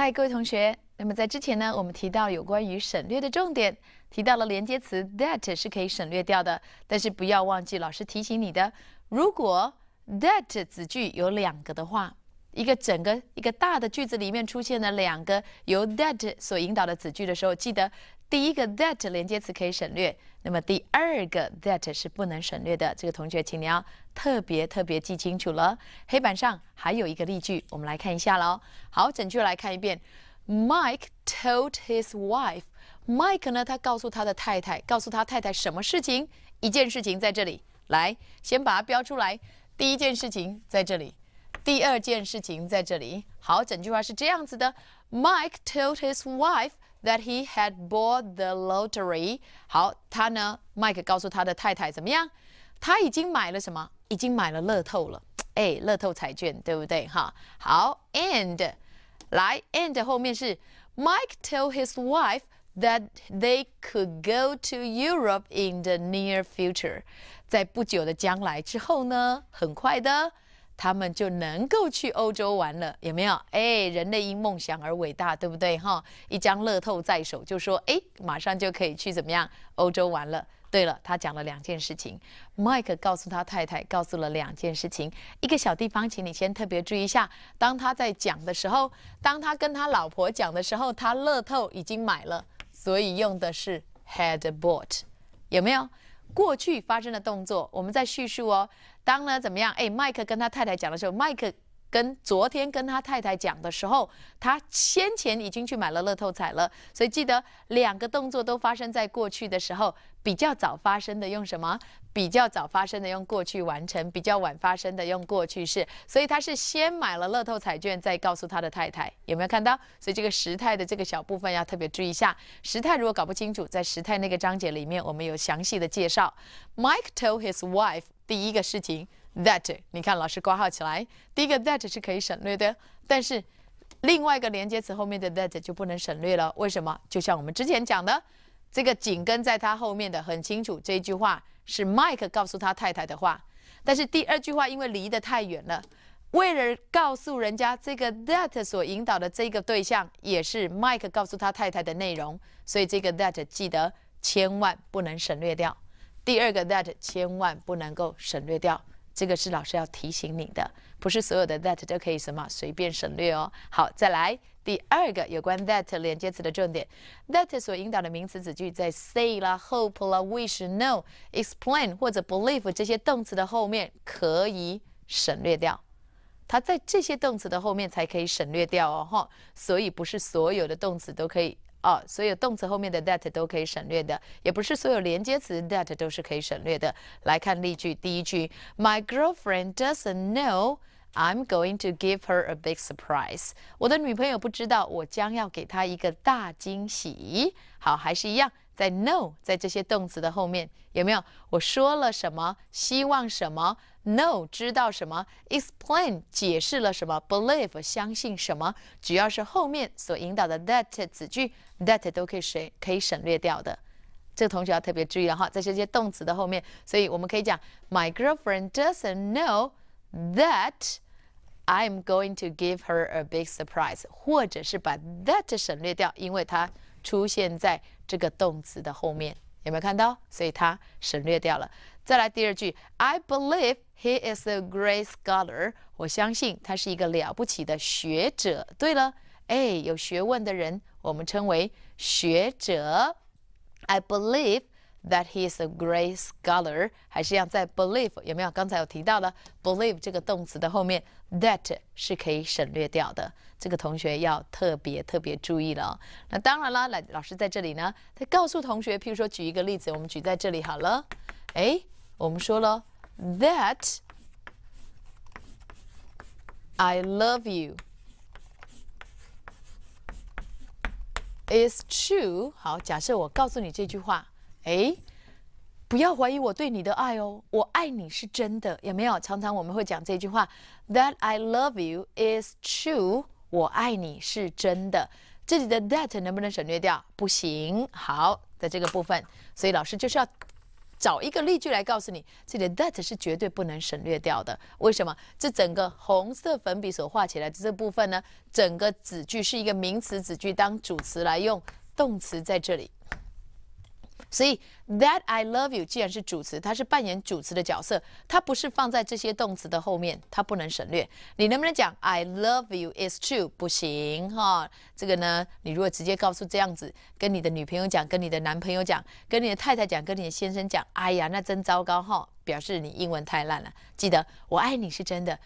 嗨，各位同学。那么在之前呢，我们提到有关于省略的重点，提到了连接词 that 是可以省略掉的，但是不要忘记老师提醒你的，如果 that 子句有两个的话，一个整个一个大的句子里面出现了两个由 that 所引导的子句的时候，记得第一个 that 连接词可以省略，那么第二个 that 是不能省略的。这个同学，请你要。特别特别记清楚了，黑板上还有一个例句，我们来看一下喽。好，整句来看一遍。Mike told his wife，Mike 呢，他告诉他的太太，告诉他太太什么事情？一件事情在这里，来，先把它标出来。第一件事情在这里，第二件事情在这里。好，整句话是这样子的。Mike told his wife that he had bought the lottery。好，他呢，Mike 告诉他的太太怎么样？他已经买了什么？已经买了乐透了，哎，乐透彩券，对不对？哈，好，and，来，and 后面是 Mike told his wife that they could go to Europe in the near future。在不久的将来之后呢，很快的，他们就能够去欧洲玩了，有没有？哎，人类因梦想而伟大，对不对？哈，一张乐透在手，就说，哎，马上就可以去怎么样？欧洲玩了。对了，他讲了两件事情。Mike 告诉他太太，告诉了两件事情。一个小地方，请你先特别注意一下。当他在讲的时候，当他跟他老婆讲的时候，他乐透已经买了，所以用的是 had bought，有没有？过去发生的动作，我们在叙述哦。当呢怎么样？哎，Mike 跟他太太讲的时候，Mike。跟昨天跟他太太讲的时候，他先前已经去买了乐透彩了，所以记得两个动作都发生在过去的时候，比较早发生的用什么？比较早发生的用过去完成，比较晚发生的用过去式。所以他是先买了乐透彩券，再告诉他的太太，有没有看到？所以这个时态的这个小部分要特别注意一下。时态如果搞不清楚，在时态那个章节里面我们有详细的介绍。Mike told his wife 第一个事情。That，你看老师挂号起来，第一个 that 是可以省略的，但是另外一个连接词后面的 that 就不能省略了。为什么？就像我们之前讲的，这个紧跟在他后面的很清楚，这一句话是 Mike 告诉他太太的话。但是第二句话因为离得太远了，为了告诉人家这个 that 所引导的这个对象也是 Mike 告诉他太太的内容，所以这个 that 记得千万不能省略掉。第二个 that 千万不能够省略掉。这个是老师要提醒你的，不是所有的 that 都可以什么随便省略哦。好，再来第二个有关 that 连接词的重点，that 所引导的名词子句在 say 啦、hope 啦、wish、know、explain 或者 believe 这些动词的后面可以省略掉，它在这些动词的后面才可以省略掉哦。哈，所以不是所有的动词都可以。哦，所有动词后面的 that 都可以省略的，也不是所有连接词 that 都是可以省略的。来看例句，第一句：My girlfriend doesn't know I'm going to give her a big surprise。我的女朋友不知道我将要给她一个大惊喜。好，还是一样。在 know 在这些动词的后面有没有？我说了什么？希望什么？know 知道什么？explain 解释了什么？believe 相信什么？只要是后面所引导的 that 子句，that my girlfriend doesn't know that I'm going to give her a big surprise，或者是把 that 省略掉，因为它出现在。这个动词的后面有没有看到？所以它省略掉了。再来第二句，I believe he is a great scholar。我相信他是一个了不起的学者。对了，哎，有学问的人我们称为学者。I believe。That he is a great scholar，还是要在 believe 有没有？刚才有提到的 believe 这个动词的后面，that 是可以省略掉的。这个同学要特别特别注意了。那当然了，来，老师在这里呢，他告诉同学，譬如说举一个例子，我们举在这里好了。哎，我们说了 that I love you is true。好，假设我告诉你这句话。哎，不要怀疑我对你的爱哦，我爱你是真的，有没有？常常我们会讲这句话，That I love you is true，我爱你是真的。这里的 that 能不能省略掉？不行。好，在这个部分，所以老师就是要找一个例句来告诉你，这里的 that 是绝对不能省略掉的。为什么？这整个红色粉笔所画起来的这部分呢？整个子句是一个名词子句当主词来用，动词在这里。所以 that I love you，既然是主词，它是扮演主词的角色，它不是放在这些动词的后面，它不能省略。你能不能讲 I love you is true？不行哈，这个呢，你如果直接告诉这样子，跟你的女朋友讲，跟你的男朋友讲，跟你的太太讲，跟你的先生讲，哎呀，那真糟糕哈，表示你英文太烂了。记得我爱你是真的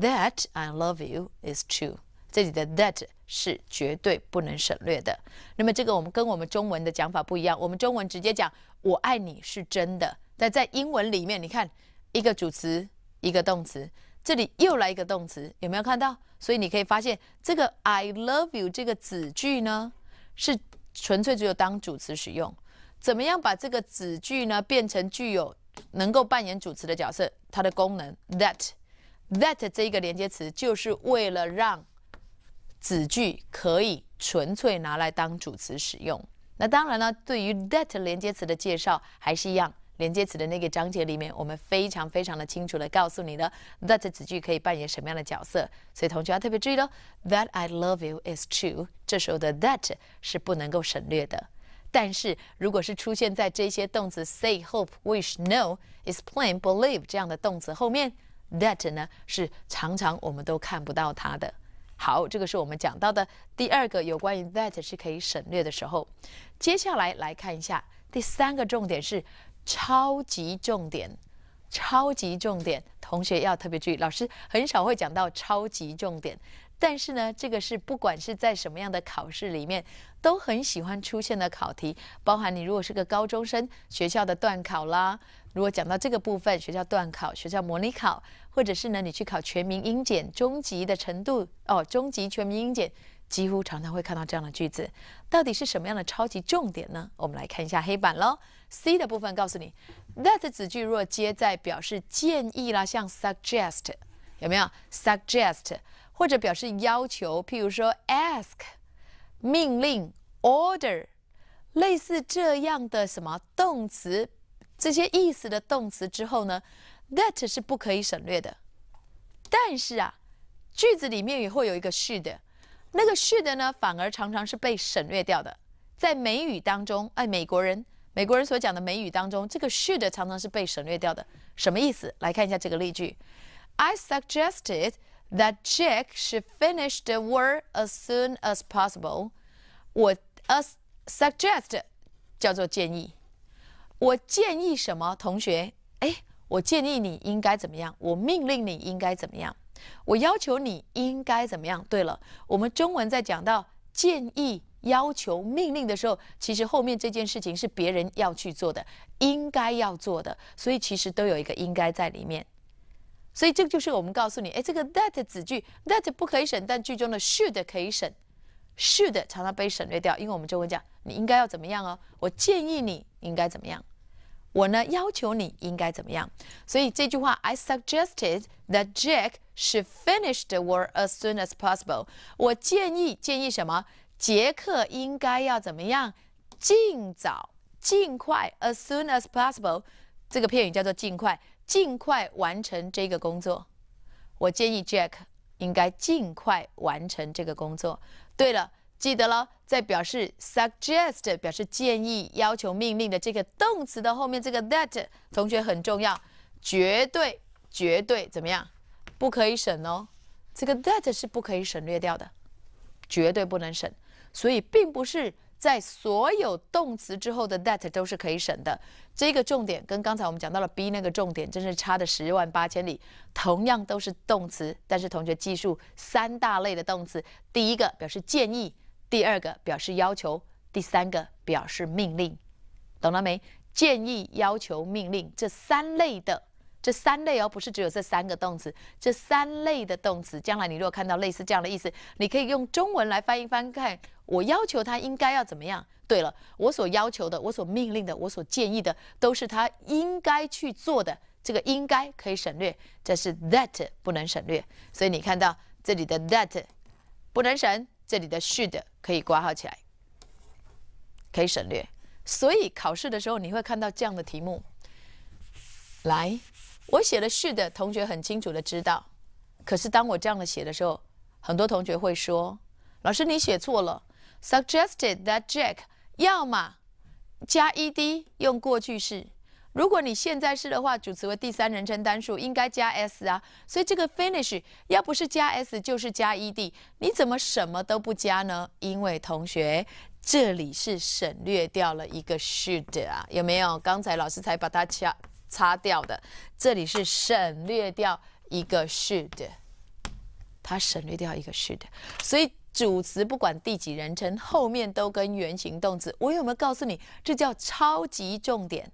，that I love you is true，这里的 that。是绝对不能省略的。那么，这个我们跟我们中文的讲法不一样。我们中文直接讲“我爱你是真的”。但在英文里面，你看一个主词，一个动词，这里又来一个动词，有没有看到？所以你可以发现，这个 “I love you” 这个子句呢，是纯粹只有当主词使用。怎么样把这个子句呢变成具有能够扮演主词的角色？它的功能 “that”，“that” 这一个连接词，就是为了让。子句可以纯粹拿来当主词使用。那当然呢，对于 that 连接词的介绍还是一样，连接词的那个章节里面，我们非常非常的清楚的告诉你的 that 子句可以扮演什么样的角色。所以同学要特别注意喽。That I love you is true。这时候的 that 是不能够省略的。但是如果是出现在这些动词 say、hope、wish、know、explain、believe 这样的动词后面，that 呢是常常我们都看不到它的。好，这个是我们讲到的第二个有关于 that 是可以省略的时候。接下来来看一下第三个重点，是超级重点，超级重点，同学要特别注意。老师很少会讲到超级重点，但是呢，这个是不管是在什么样的考试里面都很喜欢出现的考题，包含你如果是个高中生，学校的段考啦。如果讲到这个部分，学校断考，学校模拟考，或者是呢，你去考全民英检中级的程度哦，中级全民英检几乎常常会看到这样的句子，到底是什么样的超级重点呢？我们来看一下黑板喽。C 的部分告诉你，that 子句若接在表示建议啦，像 suggest 有没有？suggest 或者表示要求，譬如说 ask、命令 order，类似这样的什么动词。这些意思的动词之后呢，that 是不可以省略的。但是啊，句子里面也会有一个 should，那个 should 呢，反而常常是被省略掉的。在美语当中，哎，美国人，美国人所讲的美语当中，这个 should 常常是被省略掉的。什么意思？来看一下这个例句：I suggested that Jack should finish the work as soon as possible。我 as suggest 叫做建议。我建议什么同学？哎，我建议你应该怎么样？我命令你应该怎么样？我要求你应该怎么样？对了，我们中文在讲到建议、要求、命令的时候，其实后面这件事情是别人要去做的，应该要做的，所以其实都有一个“应该”在里面。所以这就是我们告诉你，哎，这个 that 子句 that 不可以省，但句中的 should 可以省，should 常常被省略掉，因为我们就会讲你应该要怎么样哦。我建议你应该怎么样？我呢要求你应该怎么样？所以这句话，I suggested that Jack should finish the work as soon as possible。我建议建议什么？杰克应该要怎么样？尽早、尽快，as soon as possible。这个片语叫做尽快，尽快完成这个工作。我建议 Jack 应该尽快完成这个工作。对了。记得喽，在表示 suggest 表示建议、要求、命令的这个动词的后面，这个 that 同学很重要，绝对绝对怎么样，不可以省哦。这个 that 是不可以省略掉的，绝对不能省。所以并不是在所有动词之后的 that 都是可以省的。这个重点跟刚才我们讲到了 B 那个重点真是差的十万八千里。同样都是动词，但是同学记住三大类的动词，第一个表示建议。第二个表示要求，第三个表示命令，懂了没？建议、要求、命令这三类的，这三类哦，不是只有这三个动词，这三类的动词，将来你如果看到类似这样的意思，你可以用中文来翻译翻看。我要求他应该要怎么样？对了，我所要求的，我所命令的，我所建议的，都是他应该去做的。这个应该可以省略，这是 that 不能省略，所以你看到这里的 that 不能省，这里的 should。可以挂号起来，可以省略。所以考试的时候，你会看到这样的题目。来，我写了是的，同学很清楚的知道。可是当我这样的写的时候，很多同学会说：“老师，你写错了。” Suggested that Jack 要么加 ed 用过去式。如果你现在是的话，主词为第三人称单数，应该加 s 啊，所以这个 finish 要不是加 s 就是加 e d，你怎么什么都不加呢？因为同学，这里是省略掉了一个 should 啊，有没有？刚才老师才把它擦擦掉的，这里是省略掉一个 should，它省略掉一个 should，所以主词不管第几人称，后面都跟原形动词。我有没有告诉你，这叫超级重点？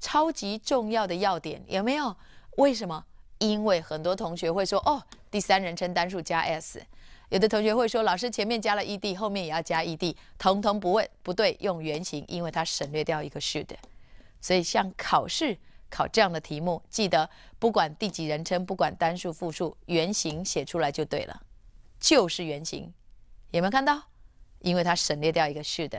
超级重要的要点有没有？为什么？因为很多同学会说哦，第三人称单数加 s，有的同学会说老师前面加了 e d，后面也要加 e d，统统不问，不对，用原型，因为它省略掉一个 should，所以像考试考这样的题目，记得不管第几人称，不管单数复数，原型写出来就对了，就是原型。有没有看到？因为它省略掉一个 should。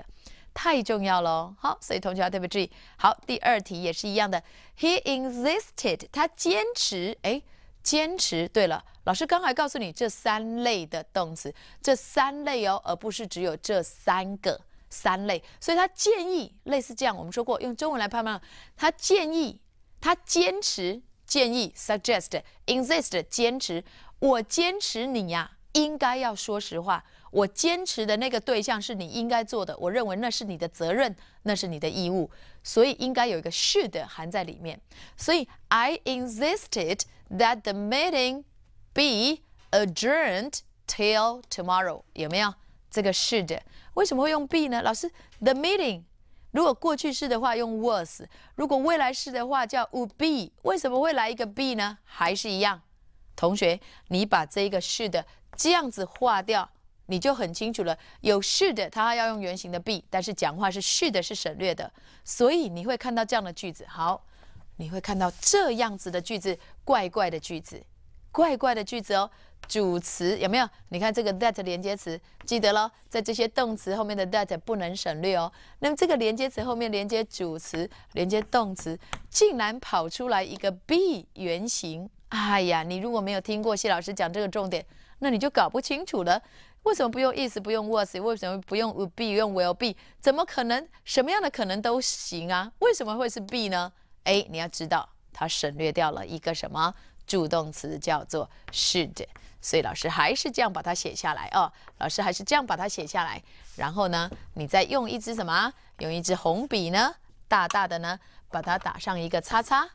太重要了，好，所以同学要特别注意。好，第二题也是一样的，He insisted，他坚持，哎，坚持。对了，老师刚才告诉你这三类的动词，这三类哦，而不是只有这三个，三类。所以他建议，类似这样，我们说过，用中文来判断，他建议，他坚持，建议，suggest，insist，坚持。我坚持你呀，应该要说实话。我坚持的那个对象是你应该做的，我认为那是你的责任，那是你的义务，所以应该有一个 should 含在里面。所以 I insisted that the meeting be adjourned till tomorrow。有没有这个 should？为什么会用 be 呢？老师，the meeting 如果过去式的话用 was，如果未来式的话叫 would be。为什么会来一个 be 呢？还是一样。同学，你把这一个 should 这样子划掉。你就很清楚了。有 should，他要用原形的 be，但是讲话是 should 是省略的，所以你会看到这样的句子。好，你会看到这样子的句子，怪怪的句子，怪怪的句子哦。主词有没有？你看这个 that 连接词，记得喽，在这些动词后面的 that 不能省略哦。那么这个连接词后面连接主词，连接动词，竟然跑出来一个 be 原形。哎呀，你如果没有听过谢老师讲这个重点，那你就搞不清楚了。为什么不用 is 不用 was？为什么不用 w i l l be 用 will be？怎么可能什么样的可能都行啊？为什么会是 be 呢？哎，你要知道它省略掉了一个什么助动词叫做 should。所以老师还是这样把它写下来哦。老师还是这样把它写下来。然后呢，你再用一支什么？用一支红笔呢，大大的呢，把它打上一个叉叉，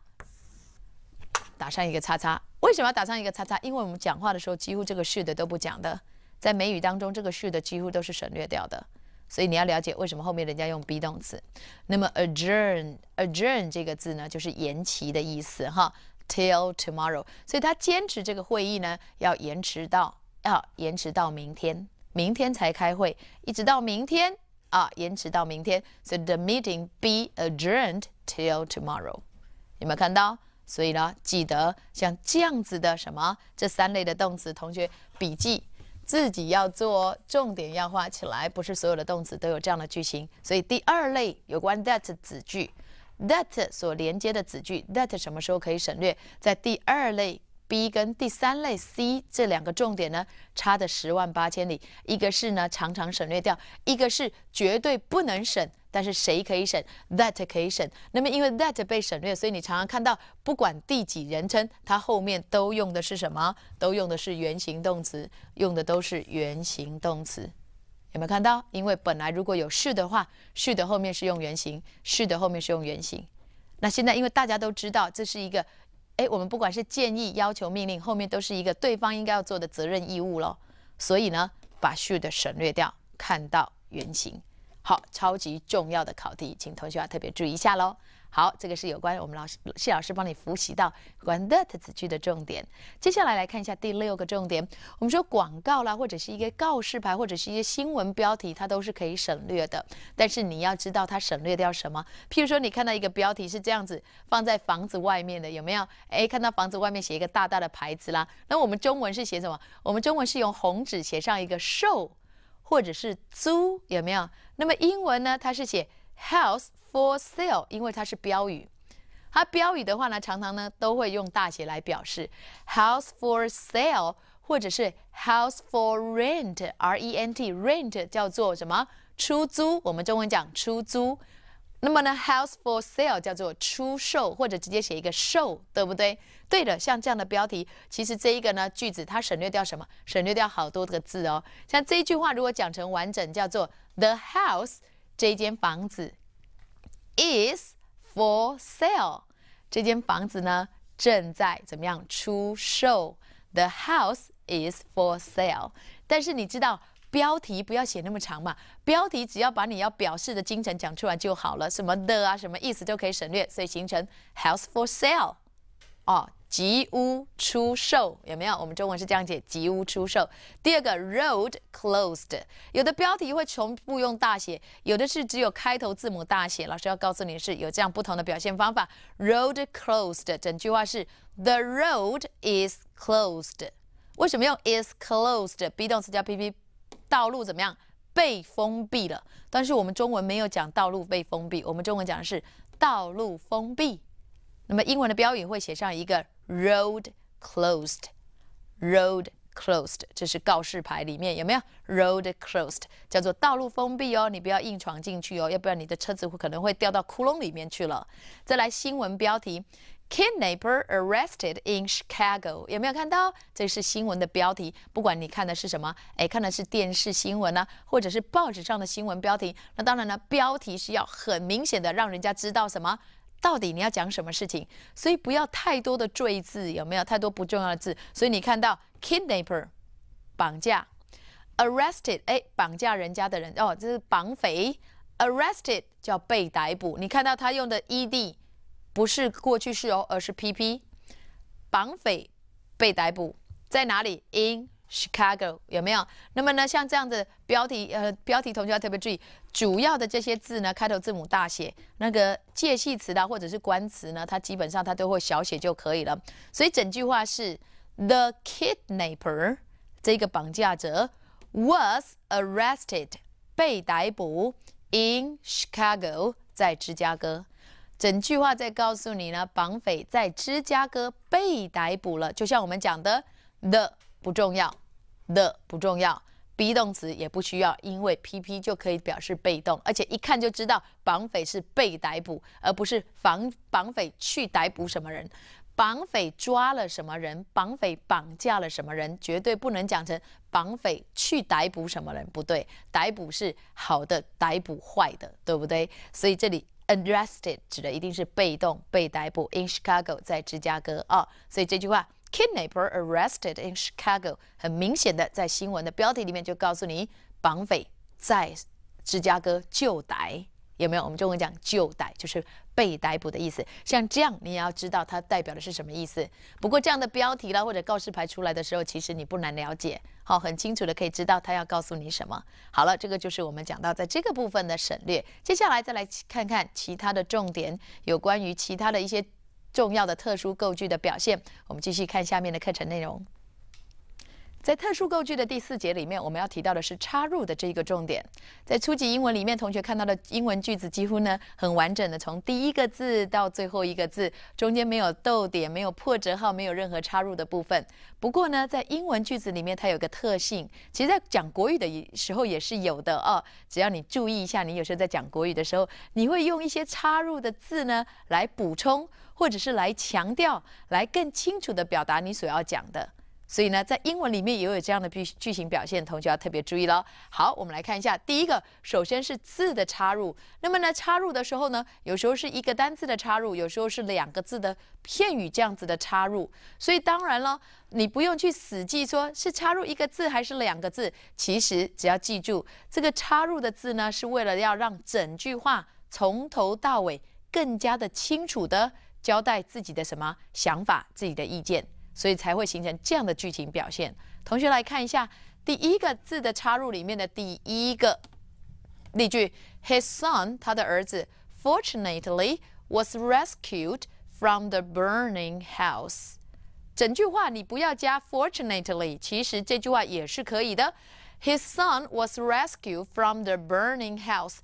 打上一个叉叉。为什么要打上一个叉叉？因为我们讲话的时候几乎这个 should 都不讲的。在美语当中，这个“ should 几乎都是省略掉的，所以你要了解为什么后面人家用 be 动词。那么 “adjourn”、“adjourn” 这个字呢，就是延期的意思哈。“Till tomorrow”，所以他坚持这个会议呢要延迟到，要延迟到明天，明天才开会，一直到明天啊，延迟到明天。所以 “the meeting be adjourned till tomorrow”，有没有看到？所以呢，记得像这样子的什么这三类的动词，同学笔记。自己要做，重点要画起来。不是所有的动词都有这样的句型，所以第二类有关 that 子句，that 所连接的子句，that 什么时候可以省略？在第二类 B 跟第三类 C 这两个重点呢，差的十万八千里。一个是呢常常省略掉，一个是绝对不能省。但是谁可以省？That 可以省。那么因为 That 被省略，所以你常常看到，不管第几人称，它后面都用的是什么？都用的是原形动词，用的都是原形动词。有没有看到？因为本来如果有 Should 的话，Should 后面是用原形，Should 后面是用原形。那现在因为大家都知道，这是一个，哎，我们不管是建议、要求、命令，后面都是一个对方应该要做的责任义务咯。所以呢，把 Should 省略掉，看到原形。好，超级重要的考题，请同学要特别注意一下喽。好，这个是有关我们老师谢老师帮你复习到有关 that 句子句的重点。接下来来看一下第六个重点，我们说广告啦，或者是一个告示牌，或者是一些新闻标题，它都是可以省略的。但是你要知道它省略掉什么。譬如说，你看到一个标题是这样子放在房子外面的，有没有？哎，看到房子外面写一个大大的牌子啦。那我们中文是写什么？我们中文是用红纸写上一个售。或者是租有没有？那么英文呢？它是写 house for sale，因为它是标语。它标语的话呢，常常呢都会用大写来表示 house for sale，或者是 house for rent。R E N T rent 叫做什么？出租。我们中文讲出租。那么呢，house for sale 叫做出售，或者直接写一个售，对不对？对的，像这样的标题，其实这一个呢句子它省略掉什么？省略掉好多个字哦。像这一句话，如果讲成完整，叫做 the house 这间房子 is for sale，这间房子呢正在怎么样出售？The house is for sale。但是你知道。标题不要写那么长嘛，标题只要把你要表示的精神讲出来就好了。什么的啊，什么意思都可以省略，所以形成 house for sale，哦，即屋出售，有没有？我们中文是这样写，即屋出售。第二个 road closed，有的标题会全部用大写，有的是只有开头字母大写。老师要告诉你是有这样不同的表现方法。road closed，整句话是 the road is closed。为什么用 is closed？be 动词加 P P。道路怎么样？被封闭了。但是我们中文没有讲道路被封闭，我们中文讲的是道路封闭。那么英文的标语会写上一个 road closed，road closed。这是告示牌里面有没有 road closed？叫做道路封闭哦，你不要硬闯进去哦，要不然你的车子可能会掉到窟窿里面去了。再来新闻标题。Kidnapper arrested in Chicago，有没有看到？这是新闻的标题。不管你看的是什么，哎，看的是电视新闻呢，或者是报纸上的新闻标题，那当然了，标题是要很明显的让人家知道什么，到底你要讲什么事情。所以不要太多的赘字，有没有太多不重要的字？所以你看到 kidnapper，绑架，arrested，哎，绑架人家的人，哦，这是绑匪，arrested 叫被逮捕。你看到他用的 ed。不是过去式哦，而是 P P，绑匪被逮捕在哪里？In Chicago，有没有？那么呢，像这样的标题，呃，标题同学要特别注意，主要的这些字呢，开头字母大写，那个介系词的或者是冠词呢，它基本上它都会小写就可以了。所以整句话是 The kidnapper，这个绑架者 was arrested，被逮捕 in Chicago，在芝加哥。整句话在告诉你呢，绑匪在芝加哥被逮捕了。就像我们讲的，的不重要，的不重要，be 动词也不需要，因为 pp 就可以表示被动，而且一看就知道绑匪是被逮捕，而不是绑绑匪去逮捕什么人，绑匪抓了什么人，绑匪绑架了什么人，绝对不能讲成绑匪去逮捕什么人，不对，逮捕是好的，逮捕坏的，对不对？所以这里。arrested 指的一定是被动被逮捕。in Chicago 在芝加哥啊，所以这句话 kidnapper arrested in Chicago 很明显的在新闻的标题里面就告诉你绑匪在芝加哥就逮。有没有？我们中文讲就逮就是被逮捕的意思。像这样，你也要知道它代表的是什么意思。不过这样的标题啦或者告示牌出来的时候，其实你不难了解，好，很清楚的可以知道他要告诉你什么。好了，这个就是我们讲到在这个部分的省略。接下来再来看看其他的重点，有关于其他的一些重要的特殊构句的表现。我们继续看下面的课程内容。在特殊构句的第四节里面，我们要提到的是插入的这一个重点。在初级英文里面，同学看到的英文句子几乎呢很完整的，从第一个字到最后一个字，中间没有逗点，没有破折号，没有任何插入的部分。不过呢，在英文句子里面，它有个特性，其实在讲国语的时候也是有的哦。只要你注意一下，你有时候在讲国语的时候，你会用一些插入的字呢来补充，或者是来强调，来更清楚的表达你所要讲的。所以呢，在英文里面也有这样的句句型表现，同学要特别注意喽。好，我们来看一下，第一个，首先是字的插入。那么呢，插入的时候呢，有时候是一个单字的插入，有时候是两个字的片语这样子的插入。所以当然了，你不用去死记说是插入一个字还是两个字，其实只要记住这个插入的字呢，是为了要让整句话从头到尾更加的清楚的交代自己的什么想法、自己的意见。所以才会形成这样的剧情表现。同学来看一下第一个字的插入里面的第一个例句：His son，他的儿子，fortunately was rescued from the burning house。整句话你不要加 fortunately，其实这句话也是可以的。His son was rescued from the burning house。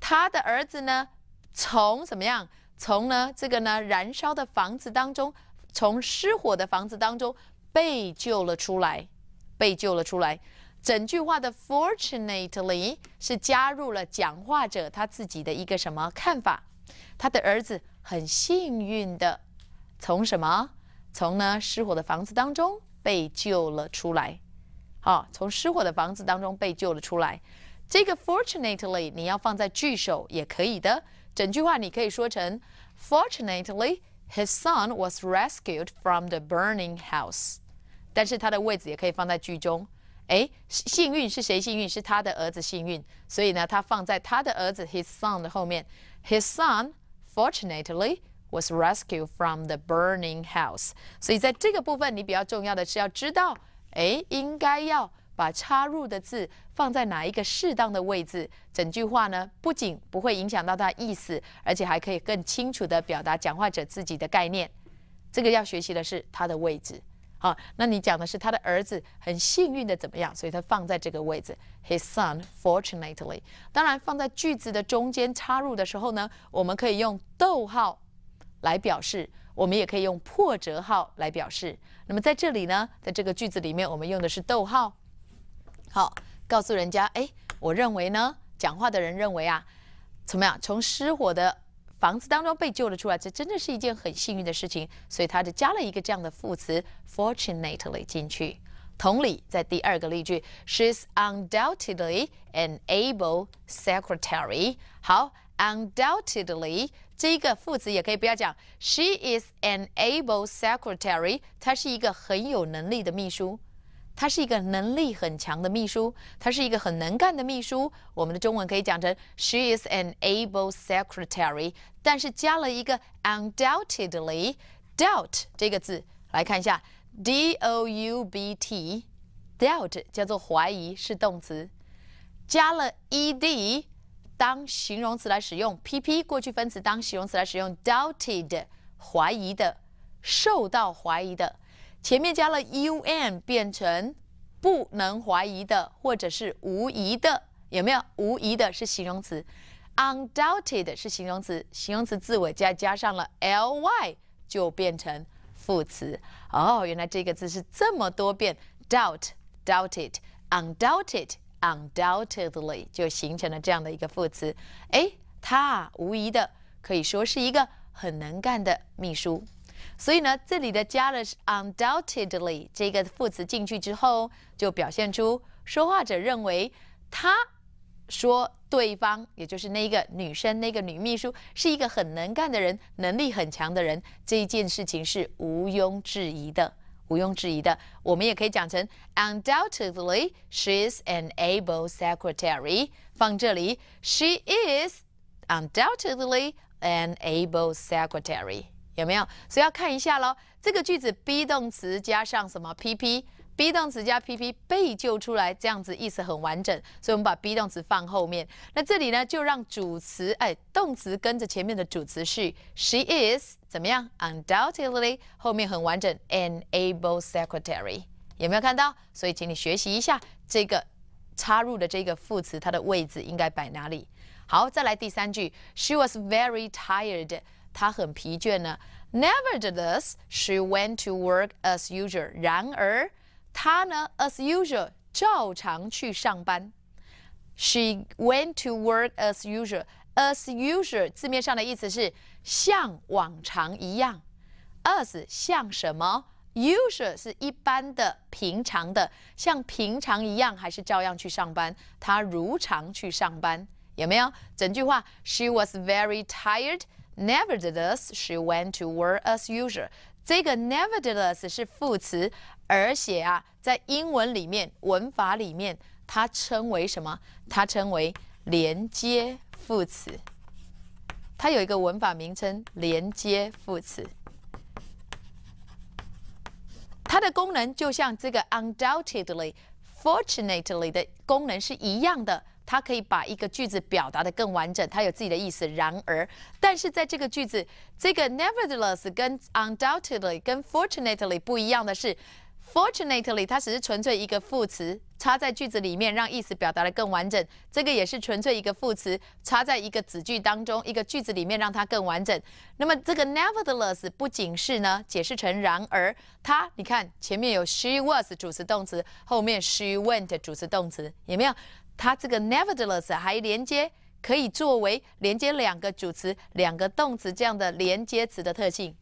他的儿子呢，从怎么样？从呢这个呢燃烧的房子当中。从失火的房子当中被救了出来，被救了出来。整句话的 fortunately 是加入了讲话者他自己的一个什么看法？他的儿子很幸运的从什么？从呢失火的房子当中被救了出来。好，从失火的房子当中被救了出来。这个 fortunately 你要放在句首也可以的。整句话你可以说成 fortunately。His son was rescued from the burning house。但是他的位置也可以放在句中。哎，幸运是谁幸运？是他的儿子幸运，所以呢，他放在他的儿子 his son 的后面。His son, fortunately, was rescued from the burning house。所以在这个部分，你比较重要的是要知道，哎，应该要。把插入的字放在哪一个适当的位置，整句话呢不仅不会影响到它意思，而且还可以更清楚地表达讲话者自己的概念。这个要学习的是它的位置。好，那你讲的是他的儿子很幸运的怎么样？所以他放在这个位置，His son fortunately。当然，放在句子的中间插入的时候呢，我们可以用逗号来表示，我们也可以用破折号来表示。那么在这里呢，在这个句子里面，我们用的是逗号。好，告诉人家，哎，我认为呢，讲话的人认为啊，怎么样？从失火的房子当中被救了出来，这真的是一件很幸运的事情，所以他就加了一个这样的副词，fortunately 进去。同理，在第二个例句，She's undoubtedly an able secretary。好，undoubtedly 这一个副词也可以不要讲，She is an able secretary，她是一个很有能力的秘书。他是一个能力很强的秘书，他是一个很能干的秘书。我们的中文可以讲成 “she is an able secretary”，但是加了一个 “undoubtedly doubt” 这个字，来看一下 “doubt”，doubt 叫做怀疑，是动词，加了 -ed 当形容词来使用，pp 过去分词当形容词来使用，doubted 怀疑的，受到怀疑的。前面加了 un，变成不能怀疑的，或者是无疑的，有没有？无疑的是形容词，undoubted 是形容词，形容词字尾加加上了 ly 就变成副词。哦，原来这个字是这么多变，doubt、doubted、undoubted、undoubtedly 就形成了这样的一个副词。哎，他无疑的可以说是一个很能干的秘书。所以呢，这里的加了是 undoubtedly 这个副词进去之后，就表现出说话者认为，他说对方，也就是那个女生，那个女秘书，是一个很能干的人，能力很强的人，这一件事情是毋庸置疑的，毋庸置疑的。我们也可以讲成 undoubtedly she is an able secretary，放这里 she is undoubtedly an able secretary。有没有？所以要看一下喽。这个句子，be 动词加上什么 PP？be 动词加 PP 被救出来，这样子意思很完整。所以我们把 be 动词放后面。那这里呢，就让主词哎动词跟着前面的主词是 She is 怎么样？Undoubtedly，后面很完整。An able secretary，有没有看到？所以请你学习一下这个插入的这个副词，它的位置应该摆哪里。好，再来第三句。She was very tired. 她很疲倦呢。Nevertheless, she went to work as usual. 然而，她呢，as usual went to work as usual. As usual 字面上的意思是像往常一样。As 像什么？Usual 是一般的、平常的，像平常一样还是照样去上班？她如常去上班，有没有？整句话，She was very tired. Nevertheless, she went to work as usual. 这个 nevertheless 是副词，而且啊，在英文里面，文法里面，它称为什么？它称为连接副词。它有一个文法名称，连接副词。它的功能就像这个 undoubtedly, fortunately 的功能是一样的。它可以把一个句子表达的更完整，它有自己的意思。然而，但是在这个句子，这个 nevertheless、跟 undoubtedly、跟 fortunately 不一样的是，fortunately 它只是纯粹一个副词，插在句子里面让意思表达的更完整。这个也是纯粹一个副词，插在一个子句当中、一个句子里面让它更完整。那么这个 nevertheless 不仅是呢，解释成然而，它你看前面有 she was 主词动词，后面 she went 主词动词，有没有？它这个 nevertheless 还连接可以作为连接两个主词、两个动词这样的连接词的特性，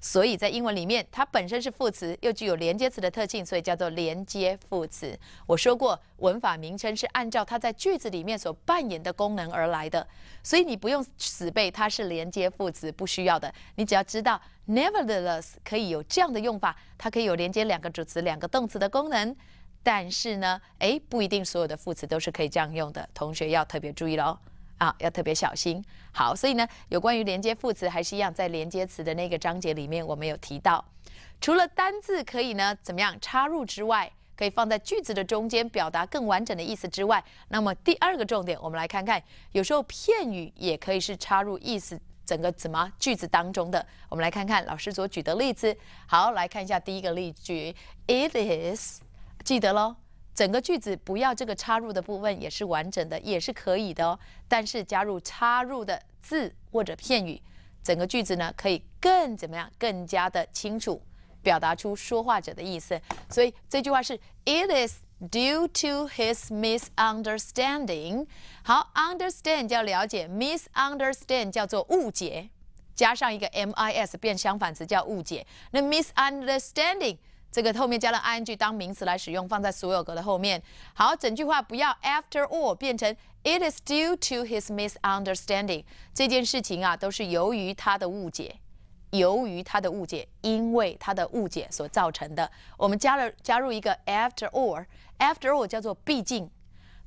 所以在英文里面它本身是副词，又具有连接词的特性，所以叫做连接副词。我说过，文法名称是按照它在句子里面所扮演的功能而来的，所以你不用死背它是连接副词，不需要的，你只要知道 nevertheless 可以有这样的用法，它可以有连接两个主词、两个动词的功能。但是呢，哎，不一定所有的副词都是可以这样用的。同学要特别注意喽，啊，要特别小心。好，所以呢，有关于连接副词，还是一样，在连接词的那个章节里面，我们有提到，除了单字可以呢，怎么样插入之外，可以放在句子的中间，表达更完整的意思之外，那么第二个重点，我们来看看，有时候片语也可以是插入意思整个怎么句子当中的。我们来看看老师所举的例子。好，来看一下第一个例句：It is。记得喽，整个句子不要这个插入的部分也是完整的，也是可以的哦。但是加入插入的字或者片语，整个句子呢可以更怎么样？更加的清楚，表达出说话者的意思。所以这句话是：It is due to his misunderstanding。好，understand 叫了解，misunderstand 叫做误解，加上一个 M-I-S 变相反词叫误解。那 misunderstanding。这个后面加了 ing 当名词来使用，放在所有格的后面。好，整句话不要 after all 变成 it is due to his misunderstanding。这件事情啊，都是由于他的误解，由于他的误解，因为他的误解所造成的。我们加了加入一个 after all，after all 叫做毕竟，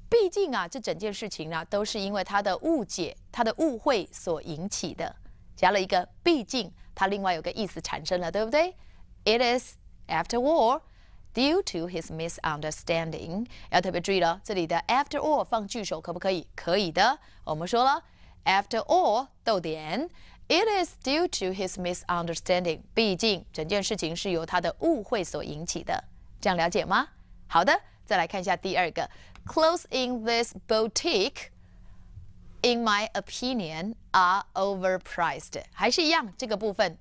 毕竟啊，这整件事情呢，都是因为他的误解、他的误会所引起的。加了一个毕竟，它另外有个意思产生了，对不对？It is。after all, due to his misunderstanding, 要特别注意了，这里的 after all 放句首可不可以？可以的。我们说了，after all 逗点。It is due to his misunderstanding. misunderstanding。毕竟整件事情是由他的误会所引起的，这样了解吗？好的，再来看一下第二个，Clothes in this boutique, in my opinion, are overpriced. 还是一样，这个部分，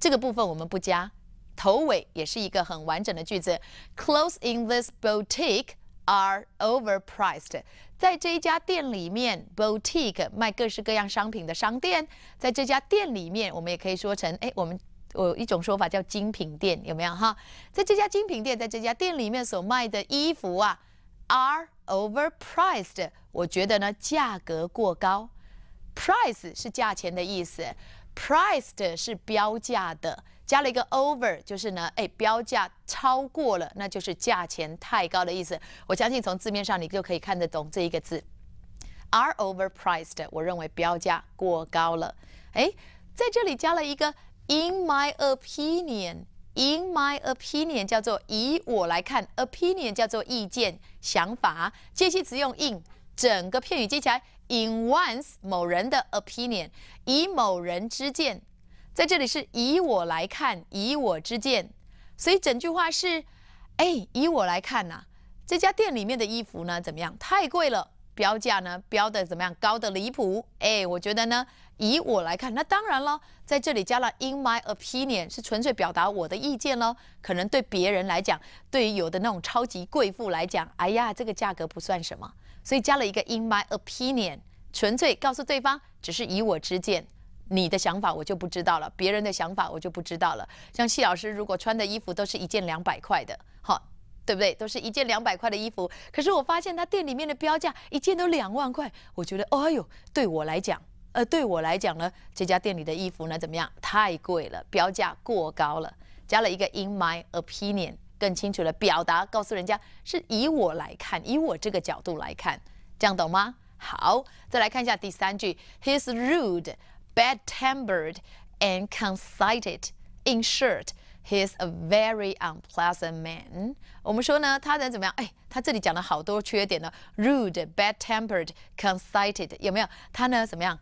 这个部分我们不加。头尾也是一个很完整的句子。Clothes in this boutique are overpriced。在这一家店里面，boutique 卖各式各样商品的商店，在这家店里面，我们也可以说成，哎，我们我有一种说法叫精品店，有没有哈？在这家精品店，在这家店里面所卖的衣服啊，are overpriced。我觉得呢，价格过高。Price 是价钱的意思，priced 是标价的。加了一个 over，就是呢，哎，标价超过了，那就是价钱太高的意思。我相信从字面上你就可以看得懂这一个字，are overpriced。我认为标价过高了。哎，在这里加了一个 in my opinion，in my opinion 叫做以我来看，opinion 叫做意见、想法。接系词用 in，整个片语接起来 in one's 某人的 opinion，以某人之见。在这里是以我来看，以我之见，所以整句话是，哎，以我来看呐，这家店里面的衣服呢怎么样？太贵了，标价呢标的怎么样？高的离谱。哎，我觉得呢，以我来看，那当然了，在这里加了 in my opinion，是纯粹表达我的意见喽。可能对别人来讲，对于有的那种超级贵妇来讲，哎呀，这个价格不算什么。所以加了一个 in my opinion，纯粹告诉对方，只是以我之见。你的想法我就不知道了，别人的想法我就不知道了。像谢老师，如果穿的衣服都是一件两百块的，好，对不对？都是一件两百块的衣服。可是我发现他店里面的标价一件都两万块，我觉得，哎呦，对我来讲，呃，对我来讲呢，这家店里的衣服呢怎么样？太贵了，标价过高了。加了一个 in my opinion，更清楚的表达，告诉人家是以我来看，以我这个角度来看，这样懂吗？好，再来看一下第三句，He's rude。Bad-tempered and concited, i n s h o r t He's a very unpleasant man. 我们说呢，他人怎么样？哎，他这里讲了好多缺点呢：rude, bad-tempered, concited. 有没有？他呢，怎么样？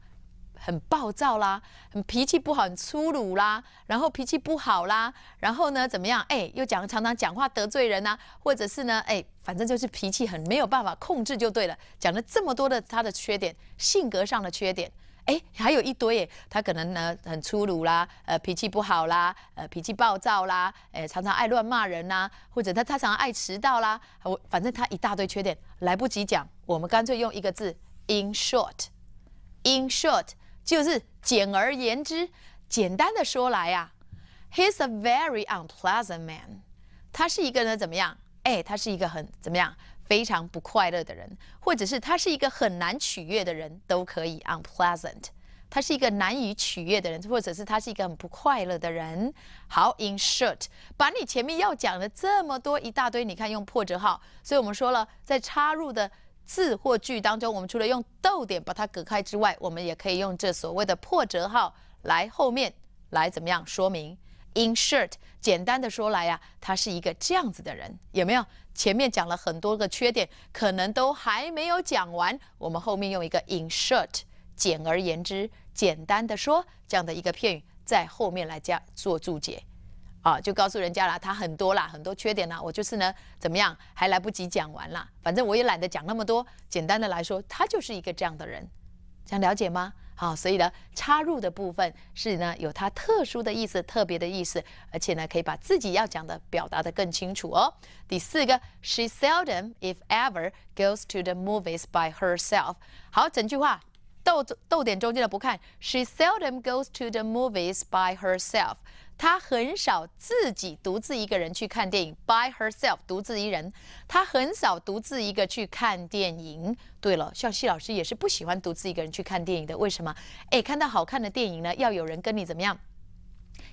很暴躁啦，很脾气不好，很粗鲁啦，然后脾气不好啦，然后呢，怎么样？哎，又讲常常讲话得罪人呐，或者是呢，哎，反正就是脾气很没有办法控制就对了。讲了这么多的他的缺点，性格上的缺点。哎，还有一堆耶，他可能呢很粗鲁啦，呃，脾气不好啦，呃，脾气暴躁啦，哎，常常爱乱骂人呐，或者他他常常爱迟到啦，我反正他一大堆缺点，来不及讲，我们干脆用一个字，in short，in short 就是简而言之，简单的说来呀，he's a very unpleasant man，他是一个人怎么样？哎，他是一个很怎么样？非常不快乐的人，或者是他是一个很难取悦的人，都可以 unpleasant。他是一个难以取悦的人，或者是他是一个很不快乐的人。好 i n s h o r t 把你前面要讲的这么多一大堆，你看用破折号。所以我们说了，在插入的字或句当中，我们除了用逗点把它隔开之外，我们也可以用这所谓的破折号来后面来怎么样说明。Insert 简单的说来呀，他是一个这样子的人，有没有？前面讲了很多个缺点，可能都还没有讲完。我们后面用一个 Insert，简而言之，简单的说这样的一个片语，在后面来加做注解，啊，就告诉人家啦，他很多啦，很多缺点啦，我就是呢，怎么样，还来不及讲完啦。反正我也懒得讲那么多。简单的来说，他就是一个这样的人，想了解吗？好，所以呢，插入的部分是呢，有它特殊的意思、特别的意思，而且呢，可以把自己要讲的表达的更清楚哦。第四个，She seldom, if ever, goes to the movies by herself。好，整句话。逗逗点中间的不看，She seldom goes to the movies by herself。她很少自己独自一个人去看电影，by herself 独自一人。她很少独自一个去看电影。对了，像谢老师也是不喜欢独自一个人去看电影的。为什么？哎，看到好看的电影呢，要有人跟你怎么样？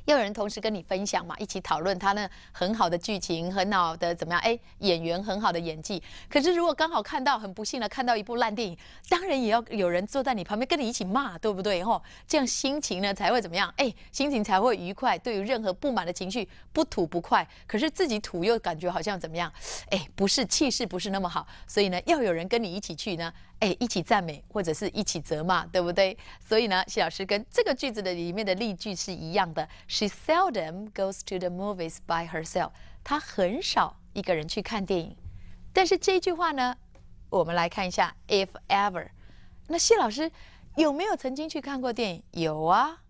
要有人同时跟你分享嘛，一起讨论他那很好的剧情，很好的怎么样？哎，演员很好的演技。可是如果刚好看到，很不幸的看到一部烂电影，当然也要有人坐在你旁边跟你一起骂，对不对？吼，这样心情呢才会怎么样？哎，心情才会愉快。对于任何不满的情绪，不吐不快。可是自己吐又感觉好像怎么样？哎，不是气势不是那么好。所以呢，要有人跟你一起去呢。哎，一起赞美或者是一起责骂，对不对？所以呢，谢老师跟这个句子的里面的例句是一样的。She seldom goes to the movies by herself。她很少一个人去看电影。但是这句话呢，我们来看一下。If ever，那谢老师有没有曾经去看过电影？有啊。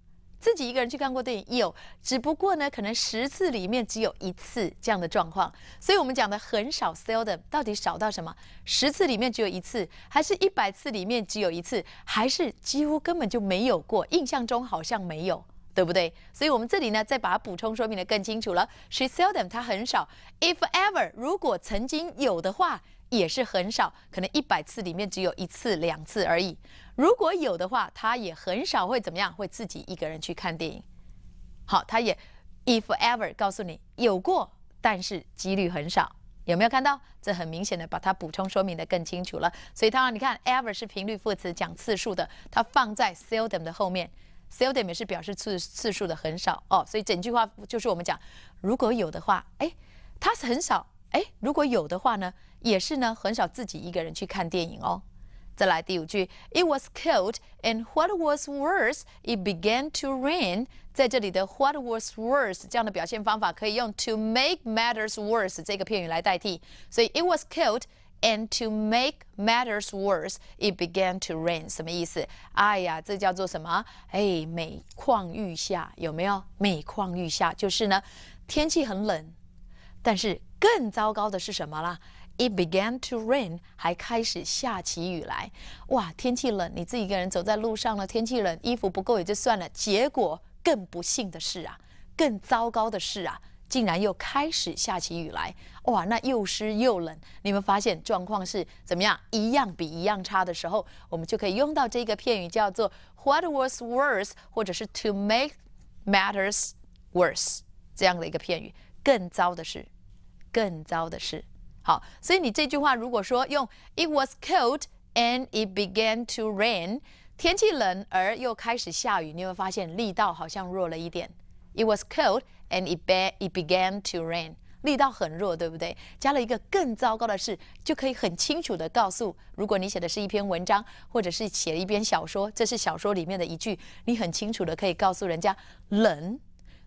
自己一个人去看过电影有，只不过呢，可能十次里面只有一次这样的状况，所以我们讲的很少，seldom，到底少到什么？十次里面只有一次，还是一百次里面只有一次，还是几乎根本就没有过？印象中好像没有，对不对？所以我们这里呢，再把它补充说明的更清楚了。She seldom，她很少；if ever，如果曾经有的话，也是很少，可能一百次里面只有一次、两次而已。如果有的话，他也很少会怎么样？会自己一个人去看电影。好，他也 if ever 告诉你有过，但是几率很少。有没有看到？这很明显的把它补充说明的更清楚了。所以他你看 ever 是频率副词，讲次数的，它放在 seldom 的后面。seldom 也是表示次次数的很少哦。所以整句话就是我们讲，如果有的话，哎，他是很少哎。如果有的话呢，也是呢，很少自己一个人去看电影哦。再来第五句，It was cold and what was worse, it began to rain。在这里的 what was worse 这样的表现方法可以用 to make matters worse 这个片语来代替。所以 It was cold and to make matters worse, it began to rain. rain。什么意思？哎呀，这叫做什么？哎，每况愈下，有没有？每况愈下就是呢，天气很冷，但是更糟糕的是什么啦？It began to rain，还开始下起雨来。哇，天气冷，你自己一个人走在路上了。天气冷，衣服不够也就算了。结果更不幸的是啊，更糟糕的是啊，竟然又开始下起雨来。哇，那又湿又冷。你们发现状况是怎么样？一样比一样差的时候，我们就可以用到这个片语叫做 “what was worse” 或者是 “to make matters worse” 这样的一个片语。更糟的是，更糟的是。好，所以你这句话如果说用 "It was cold and it began to rain"，天气冷而又开始下雨，你会发现力道好像弱了一点。"It was cold and it be it began to rain"，力道很弱，对不对？加了一个更糟糕的事，就可以很清楚的告诉，如果你写的是一篇文章，或者是写一篇小说，这是小说里面的一句，你很清楚的可以告诉人家，冷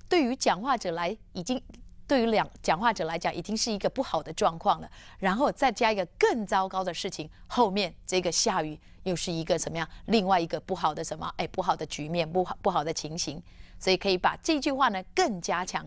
对于讲话者来已经。对于两讲话者来讲，已经是一个不好的状况了，然后再加一个更糟糕的事情，后面这个下雨又是一个什么样？另外一个不好的什么？哎，不好的局面，不不好的情形，所以可以把这句话呢更加强，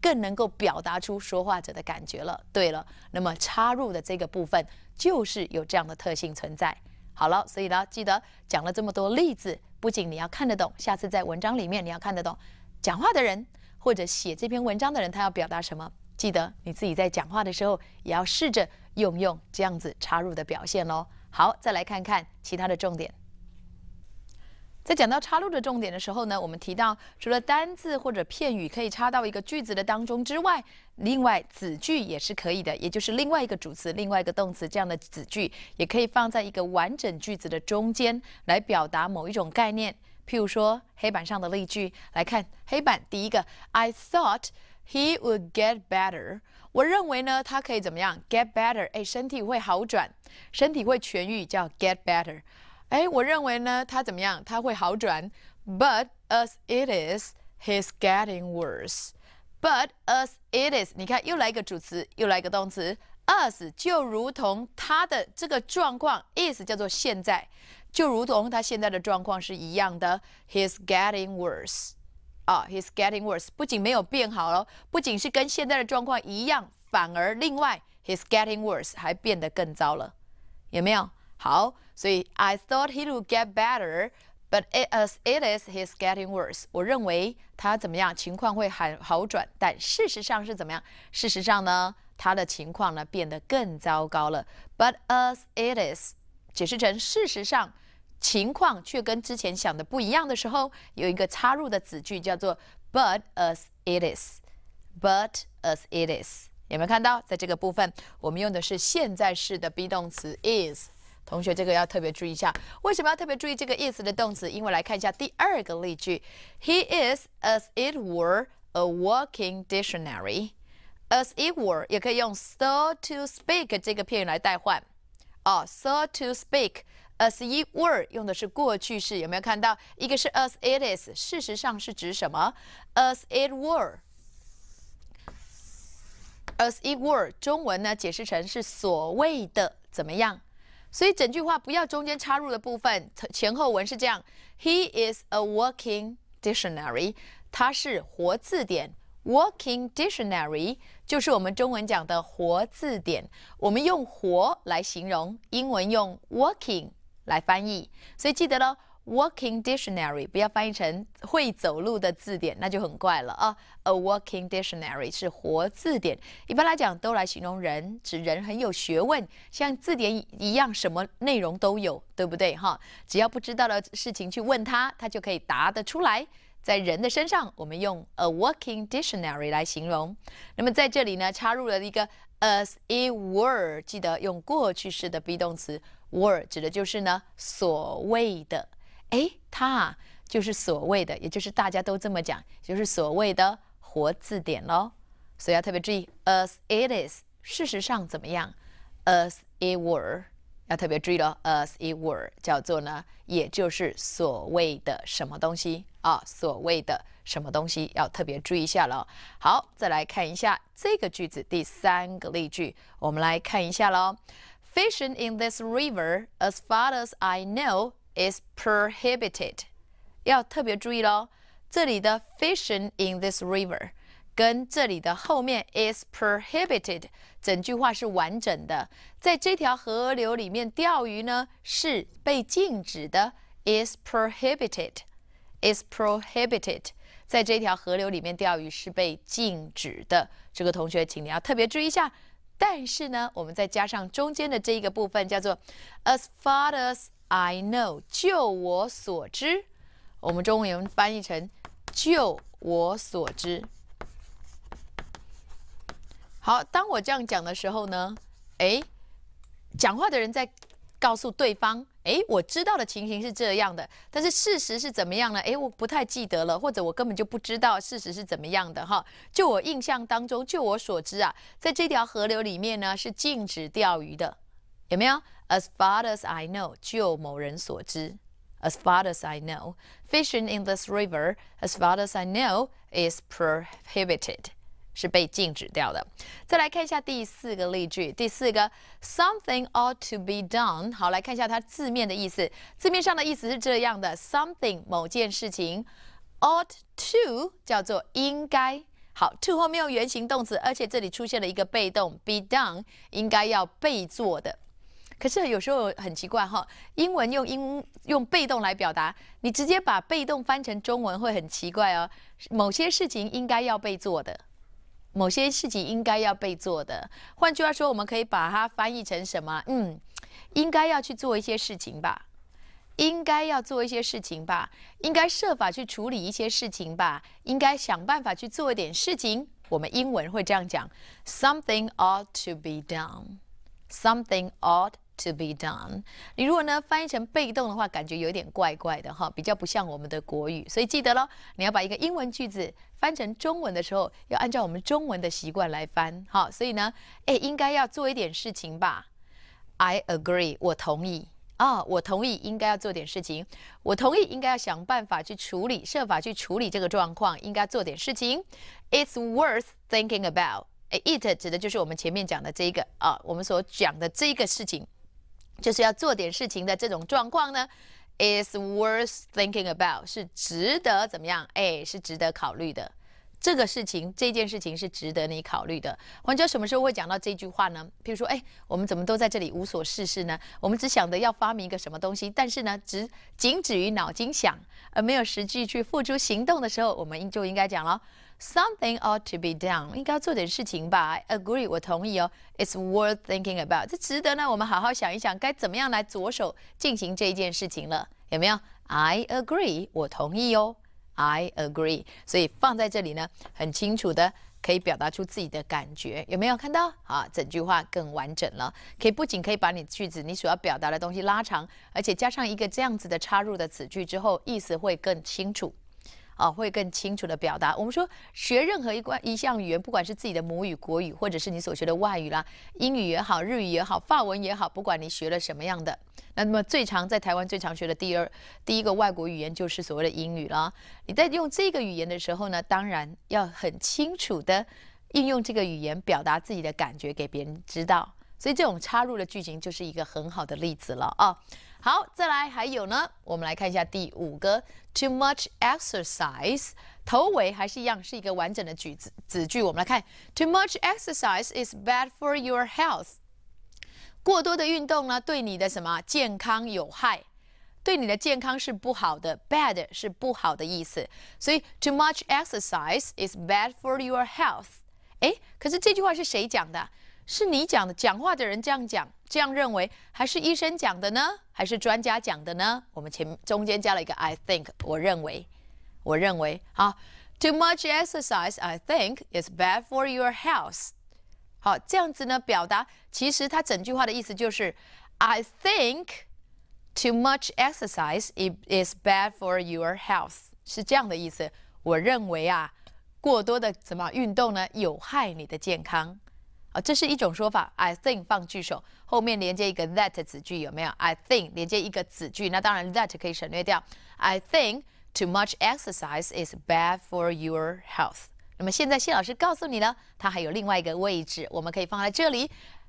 更能够表达出说话者的感觉了。对了，那么插入的这个部分就是有这样的特性存在。好了，所以呢，记得讲了这么多例子，不仅你要看得懂，下次在文章里面你要看得懂，讲话的人。或者写这篇文章的人，他要表达什么？记得你自己在讲话的时候，也要试着用用这样子插入的表现喽。好，再来看看其他的重点。在讲到插入的重点的时候呢，我们提到除了单字或者片语可以插到一个句子的当中之外，另外子句也是可以的，也就是另外一个主词、另外一个动词这样的子句，也可以放在一个完整句子的中间来表达某一种概念。譬如说，黑板上的例句，来看黑板第一个。I thought he would get better。我认为呢，他可以怎么样？Get better。哎，身体会好转，身体会痊愈，叫 get better。哎，我认为呢，他怎么样？他会好转。But as it is, he's getting worse. But as it is，你看又来一个主词，又来一个动词。As 就如同他的这个状况，is 叫做现在。就如同他现在的状况是一样的，he's getting worse。啊、oh,，he's getting worse，不仅没有变好了，不仅是跟现在的状况一样，反而另外 he's getting worse 还变得更糟了，有没有？好，所以 I thought he would get better。But it, as it is, he's getting worse. 我认为他怎么样，情况会很好转，但事实上是怎么样？事实上呢，他的情况呢变得更糟糕了。But as it is，解释成事实上情况却跟之前想的不一样的时候，有一个插入的子句叫做 but as it is, but as it is，有没有看到？在这个部分，我们用的是现在式的 be 动词 is。同学，这个要特别注意一下。为什么要特别注意这个 is 的动词？因为来看一下第二个例句：He is as it were a walking dictionary。As it were 也可以用 so to speak 这个片语来代换。哦，so to speak As it were 用的是过去式，有没有看到？一个是 as it is，事实上是指什么？As it were，as it were 中文呢解释成是所谓的怎么样？所以整句话不要中间插入的部分，前后文是这样。He is a working dictionary，他是活字典。Working dictionary 就是我们中文讲的活字典，我们用“活”来形容，英文用 working。来翻译，所以记得了，working dictionary 不要翻译成会走路的字典，那就很怪了啊。A working dictionary 是活字典，一般来讲都来形容人，指人很有学问，像字典一样，什么内容都有，对不对哈？只要不知道的事情去问他，他就可以答得出来。在人的身上，我们用 a working dictionary 来形容。那么在这里呢，插入了一个 as it were，记得用过去式的 be 动词。w e r e 指的就是呢所谓的，哎，它啊就是所谓的，也就是大家都这么讲，就是所谓的活字典喽，所以要特别注意。As it is，事实上怎么样？As it were，要特别注意喽。As it were 叫做呢，也就是所谓的什么东西啊？所谓的什么东西要特别注意一下喽。好，再来看一下这个句子第三个例句，我们来看一下喽。Fishing in this river, as far as I know, is prohibited. 要特别注意喽，这里的 fishing in this river 跟这里的后面 is prohibited，整句话是完整的。在这条河流里面钓鱼呢是被禁止的，is prohibited，is prohibited。在这条河流里面钓鱼是被禁止的。这个同学，请你要特别注意一下。但是呢，我们再加上中间的这一个部分，叫做 “as far as I know”，就我所知。我们中文翻译成“就我所知”。好，当我这样讲的时候呢，哎，讲话的人在告诉对方。哎，我知道的情形是这样的，但是事实是怎么样呢？哎，我不太记得了，或者我根本就不知道事实是怎么样的哈。就我印象当中，就我所知啊，在这条河流里面呢是禁止钓鱼的，有没有？As far as I know，就某人所知，As far as I know，fishing in this river，as far as I know，is prohibited。是被禁止掉的。再来看一下第四个例句，第四个 something ought to be done。好，来看一下它字面的意思。字面上的意思是这样的：something 某件事情，ought to 叫做应该。好，to 后面用原形动词，而且这里出现了一个被动 be done，应该要被做的。可是有时候很奇怪哈，英文用英用被动来表达，你直接把被动翻成中文会很奇怪哦。某些事情应该要被做的。某些事情应该要被做的，换句话说，我们可以把它翻译成什么？嗯，应该要去做一些事情吧，应该要做一些事情吧，应该设法去处理一些事情吧，应该想办法去做一点事情。我们英文会这样讲：something ought to be done，something ought。To be done，你如果呢翻译成被动的话，感觉有点怪怪的哈，比较不像我们的国语。所以记得喽，你要把一个英文句子翻成中文的时候，要按照我们中文的习惯来翻。好，所以呢，哎，应该要做一点事情吧。I agree，我同意啊，我同意应该要做点事情。我同意应该要想办法去处理，设法去处理这个状况，应该做点事情。It's worth thinking about。哎，It 指的就是我们前面讲的这一个啊，我们所讲的这一个事情。就是要做点事情的这种状况呢，is worth thinking about 是值得怎么样？哎，是值得考虑的这个事情，这件事情是值得你考虑的。黄教什么时候会讲到这句话呢？譬如说，哎，我们怎么都在这里无所事事呢？我们只想着要发明一个什么东西，但是呢，只仅止于脑筋想，而没有实际去付出行动的时候，我们就应该讲了。Something ought to be done，应该要做点事情吧。I、Agree，我同意哦。It's worth thinking about，这值得呢。我们好好想一想，该怎么样来着手进行这一件事情了，有没有？I agree，我同意哦。I agree，所以放在这里呢，很清楚的可以表达出自己的感觉，有没有看到？啊，整句话更完整了。可以不仅可以把你句子你所要表达的东西拉长，而且加上一个这样子的插入的词句之后，意思会更清楚。啊，会更清楚的表达。我们说学任何一关一项语言，不管是自己的母语国语，或者是你所学的外语啦，英语也好，日语也好，法文也好，不管你学了什么样的，那么最常在台湾最常学的第二第一个外国语言就是所谓的英语啦。你在用这个语言的时候呢，当然要很清楚的运用这个语言表达自己的感觉给别人知道。所以这种插入的句型就是一个很好的例子了啊。好，再来还有呢，我们来看一下第五个。Too much exercise 头尾还是一样，是一个完整的句子子句。我们来看，Too much exercise is bad for your health。过多的运动呢，对你的什么健康有害？对你的健康是不好的，bad 是不好的意思。所以 Too much exercise is bad for your health。哎，可是这句话是谁讲的？是你讲的，讲话的人这样讲。这样认为还是医生讲的呢，还是专家讲的呢？我们前中间加了一个 I think，我认为，我认为啊，Too much exercise, I think, is bad for your health。好，这样子呢表达，其实它整句话的意思就是，I think too much exercise is bad for your health，是这样的意思。我认为啊，过多的什么运动呢，有害你的健康。啊，这是一种说法，I think 放句首。后面连接一个 that 子句，有没有？I think 连接一个子句，那当然 that 可以省略掉。I think too much exercise is bad for your health。那么现在谢老师告诉你呢，它还有另外一个位置，我们可以放在这里。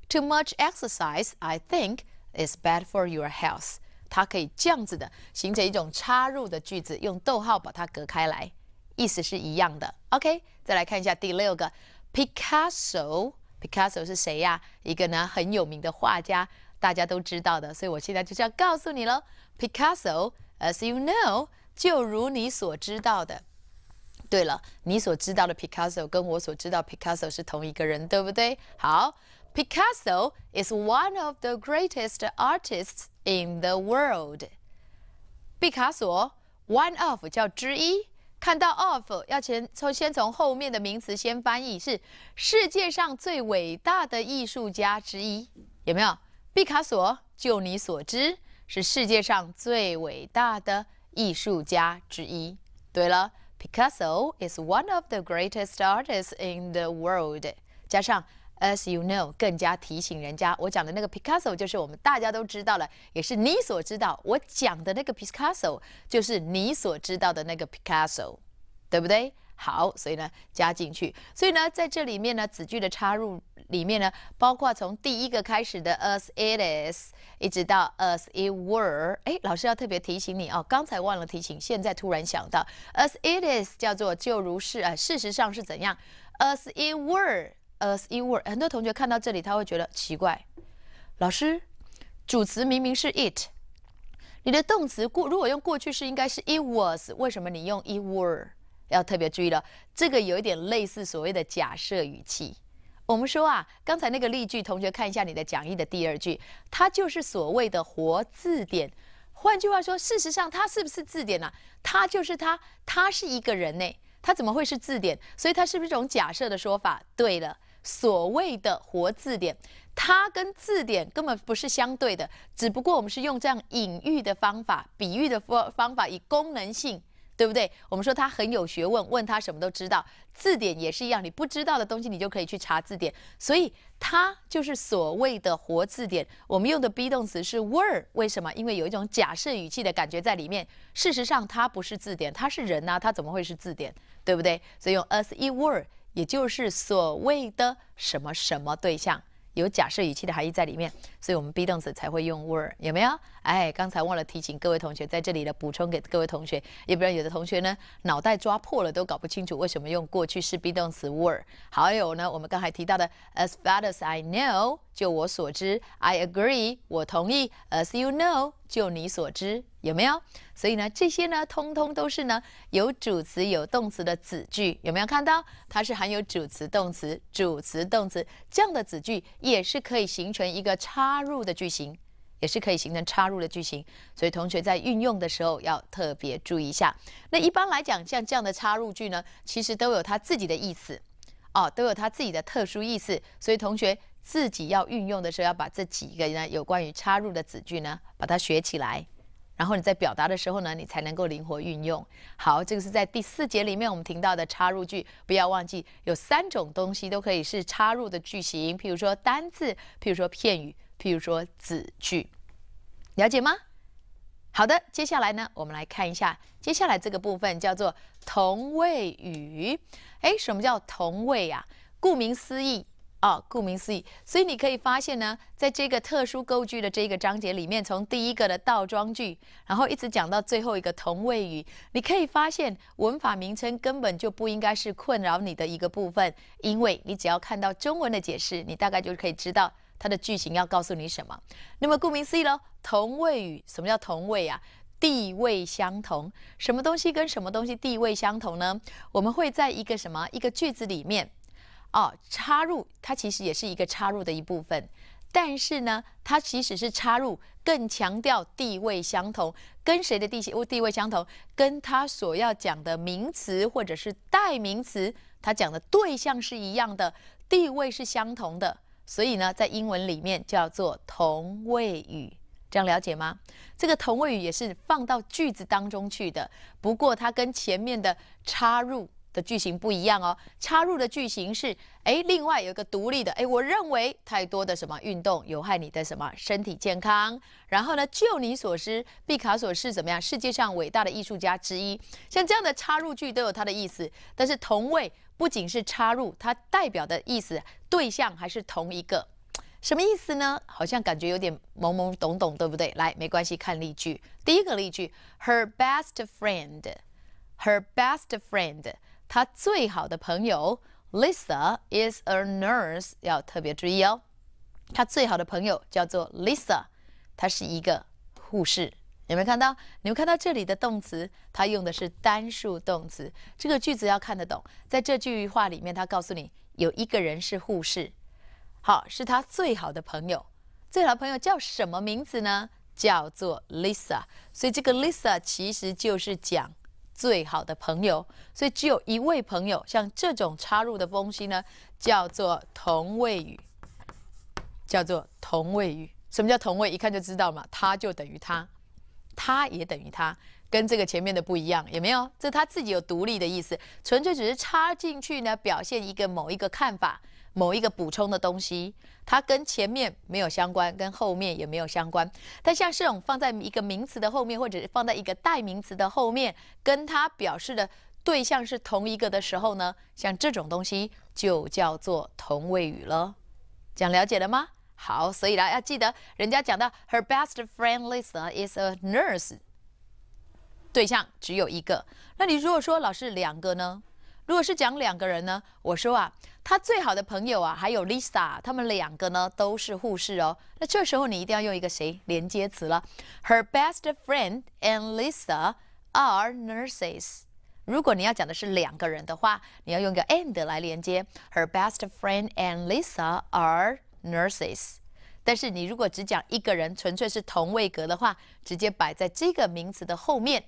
Too much exercise, I think, is bad for your health。它可以这样子的形成一种插入的句子，用逗号把它隔开来，意思是一样的。OK，再来看一下第六个，Picasso。Picasso 是谁呀？一个呢很有名的画家，大家都知道的，所以我现在就是要告诉你喽。Picasso，as you know，就如你所知道的。对了，你所知道的 Picasso 跟我所知道 Picasso 是同一个人，对不对？好，Picasso is one of the greatest artists in the world。毕卡索，one of 叫之一。看到 of 要先从先从后面的名词先翻译，是世界上最伟大的艺术家之一，有没有？毕卡索就你所知是世界上最伟大的艺术家之一。对了，Picasso is one of the greatest artists in the world。加上 As you know，更加提醒人家，我讲的那个 Picasso 就是我们大家都知道了，也是你所知道。我讲的那个 Picasso 就是你所知道的那个 Picasso，对不对？好，所以呢，加进去。所以呢，在这里面呢，子句的插入里面呢，包括从第一个开始的 as it is，一直到 as it were。哎，老师要特别提醒你哦，刚才忘了提醒，现在突然想到，as it is 叫做就如是啊，事实上是怎样？as it were。As i t were，很多同学看到这里他会觉得奇怪，老师，主词明明是 it，你的动词过如果用过去式应该是 it was，为什么你用 it were？要特别注意了，这个有一点类似所谓的假设语气。我们说啊，刚才那个例句，同学看一下你的讲义的第二句，它就是所谓的活字典。换句话说，事实上它是不是字典呢？它就是它，它是一个人呢，它怎么会是字典？所以它是不是一种假设的说法？对了。所谓的活字典，它跟字典根本不是相对的，只不过我们是用这样隐喻的方法、比喻的方方法，以功能性，对不对？我们说它很有学问，问他什么都知道。字典也是一样，你不知道的东西，你就可以去查字典。所以它就是所谓的活字典。我们用的 be 动词是 were，为什么？因为有一种假设语气的感觉在里面。事实上，它不是字典，它是人呐，它怎么会是字典？对不对？所以用 as if were。也就是所谓的什么什么对象，有假设语气的含义在里面，所以我们 be 动词才会用 were，有没有？哎，刚才忘了提醒各位同学，在这里呢补充给各位同学，要不然有的同学呢脑袋抓破了都搞不清楚为什么用过去式 be 动词 were。还有呢，我们刚才提到的 as far as I know，就我所知；I agree，我同意；as you know，就你所知。有没有？所以呢，这些呢，通通都是呢有主词有动词的子句，有没有看到？它是含有主词动词、主词动词这样的子句，也是可以形成一个插入的句型。也是可以形成插入的句型，所以同学在运用的时候要特别注意一下。那一般来讲，像这样的插入句呢，其实都有它自己的意思，哦，都有它自己的特殊意思。所以同学自己要运用的时候，要把这几个呢有关于插入的子句呢，把它学起来，然后你在表达的时候呢，你才能够灵活运用。好，这个是在第四节里面我们听到的插入句，不要忘记有三种东西都可以是插入的句型，譬如说单字，譬如说片语。譬如说子句，了解吗？好的，接下来呢，我们来看一下接下来这个部分叫做同位语。哎，什么叫同位啊？顾名思义啊，顾名思义。所以你可以发现呢，在这个特殊构句的这一个章节里面，从第一个的倒装句，然后一直讲到最后一个同位语，你可以发现文法名称根本就不应该是困扰你的一个部分，因为你只要看到中文的解释，你大概就可以知道。它的句型要告诉你什么？那么顾名思义喽，同位语，什么叫同位啊？地位相同，什么东西跟什么东西地位相同呢？我们会在一个什么一个句子里面哦，插入它其实也是一个插入的一部分，但是呢，它其实是插入更强调地位相同，跟谁的地位地位相同？跟他所要讲的名词或者是代名词，他讲的对象是一样的，地位是相同的。所以呢，在英文里面叫做同位语，这样了解吗？这个同位语也是放到句子当中去的，不过它跟前面的插入的句型不一样哦。插入的句型是，哎，另外有一个独立的，哎，我认为太多的什么运动有害你的什么身体健康。然后呢，就你所知，毕卡索是怎么样？世界上伟大的艺术家之一。像这样的插入句都有它的意思，但是同位。不仅是插入，它代表的意思对象还是同一个，什么意思呢？好像感觉有点懵懵懂懂，对不对？来，没关系，看例句。第一个例句：Her best friend, her best friend，她最好的朋友 Lisa is a nurse。要特别注意哦，她最好的朋友叫做 Lisa，她是一个护士。有没有看到？你们看到这里的动词，它用的是单数动词。这个句子要看得懂。在这句话里面，它告诉你有一个人是护士，好，是他最好的朋友。最好的朋友叫什么名字呢？叫做 Lisa。所以这个 Lisa 其实就是讲最好的朋友。所以只有一位朋友。像这种插入的东西呢，叫做同位语。叫做同位语。什么叫同位？一看就知道嘛，它就等于它。它也等于它，跟这个前面的不一样，有没有？这它自己有独立的意思，纯粹只是插进去呢，表现一个某一个看法、某一个补充的东西，它跟前面没有相关，跟后面也没有相关。但像这种放在一个名词的后面，或者是放在一个代名词的后面，跟它表示的对象是同一个的时候呢，像这种东西就叫做同位语了。讲了解了吗？好，所以呢，要记得人家讲到 her best friend Lisa is a nurse。对象只有一个，那你如果说老师两个呢？如果是讲两个人呢？我说啊，她最好的朋友啊还有 Lisa，他们两个呢都是护士哦。那这时候你一定要用一个谁连接词了？Her best friend and Lisa are nurses。如果你要讲的是两个人的话，你要用一个 and 来连接。Her best friend and Lisa are nurses，但是你如果只讲一个人，纯粹是同位格的话，直接摆在这个名词的后面，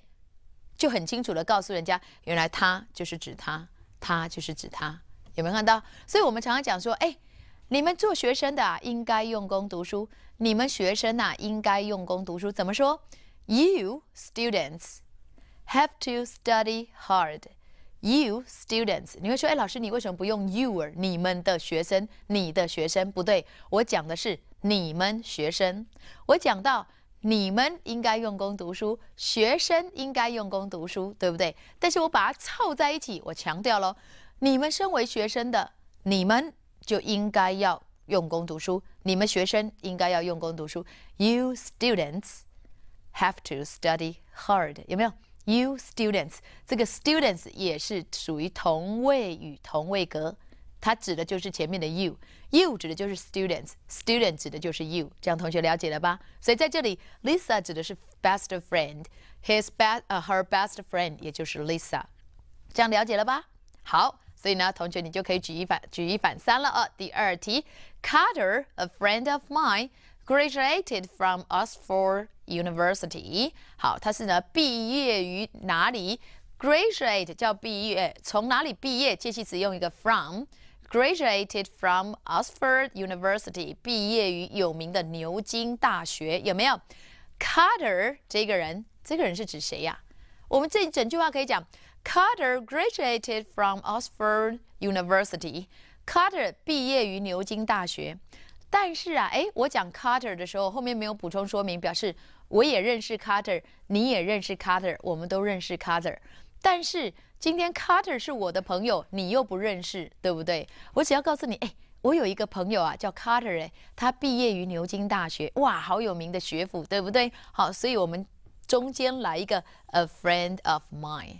就很清楚的告诉人家，原来他就是指他，他就是指他，有没有看到？所以我们常常讲说，哎，你们做学生的啊、应该用功读书，你们学生呐应该用功读书，怎么说？You students have to study hard. You students，你会说，哎，老师，你为什么不用 your 你们的学生，你的学生不对，我讲的是你们学生。我讲到你们应该用功读书，学生应该用功读书，对不对？但是我把它凑在一起，我强调喽，你们身为学生的，你们就应该要用功读书，你们学生应该要用功读书。You students have to study hard，有没有？You students，这个 students 也是属于同位语同位格，它指的就是前面的 you。you 指的就是 students，student 指的就是 you。这样同学了解了吧？所以在这里，Lisa 指的是 best friend，his best 呃 her best friend 也就是 Lisa。这样了解了吧？好。所以呢，同学你就可以举一反举一反三了啊。第二题，Carter, friend of mine，graduated graduated from Oxford University。好，它是呢毕业于哪里？Graduate 叫毕业，从哪里毕业？介系词用一个 from。Graduated from Oxford University，毕业于有名的牛津大学，有没有？Carter 这个人，这个人是指谁呀、啊？我们这整句话可以讲，Carter graduated from Oxford University。Carter 毕业于牛津大学。但是啊，哎，我讲 Carter 的时候，后面没有补充说明，表示我也认识 Carter，你也认识 Carter，我们都认识 Carter。但是今天 Carter 是我的朋友，你又不认识，对不对？我只要告诉你，哎，我有一个朋友啊，叫 Carter，哎，他毕业于牛津大学，哇，好有名的学府，对不对？好，所以我们中间来一个 a friend of mine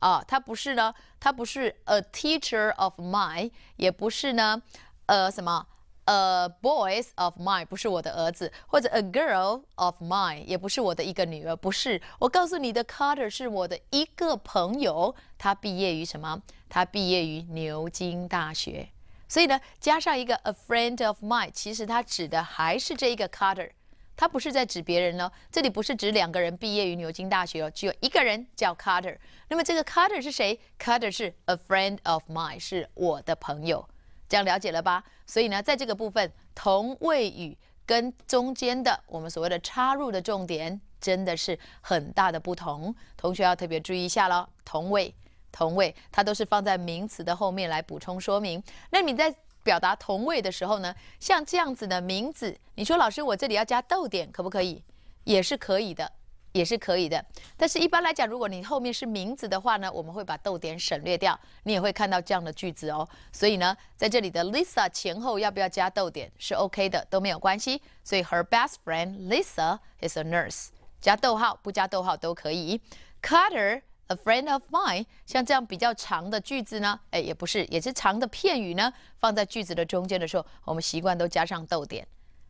啊，他不是呢，他不是 a teacher of mine，也不是呢，呃，什么？a b o y s of mine 不是我的儿子，或者 a girl of mine 也不是我的一个女儿，不是。我告诉你的 Carter 是我的一个朋友，他毕业于什么？他毕业于牛津大学。所以呢，加上一个 a friend of mine，其实他指的还是这一个 Carter，他不是在指别人哦。这里不是指两个人毕业于牛津大学哦，只有一个人叫 Carter。那么这个 Carter 是谁？Carter 是 a friend of mine，是我的朋友。这样了解了吧？所以呢，在这个部分，同位语跟中间的我们所谓的插入的重点，真的是很大的不同。同学要特别注意一下喽。同位，同位，它都是放在名词的后面来补充说明。那你在表达同位的时候呢，像这样子的名字，你说老师我这里要加逗点可不可以？也是可以的。也是可以的，但是一般来讲，如果你后面是名字的话呢，我们会把逗点省略掉，你也会看到这样的句子哦。所以呢，在这里的 Lisa 前后要不要加逗点是 OK 的，都没有关系。所以 Her best friend Lisa is a nurse，加逗号不加逗号都可以。Carter，a friend of mine，像这样比较长的句子呢，哎，也不是，也是长的片语呢，放在句子的中间的时候，我们习惯都加上逗点，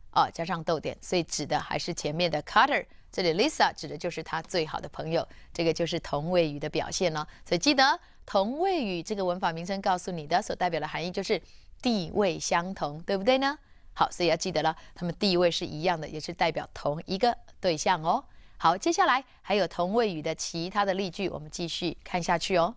啊，加上逗点，所以指的还是前面的 Carter。这里 Lisa 指的就是她最好的朋友，这个就是同位语的表现了。所以记得，同位语这个文法名称告诉你的所代表的含义就是地位相同，对不对呢？好，所以要记得了，他们地位是一样的，也是代表同一个对象哦。好，接下来还有同位语的其他的例句，我们继续看下去哦。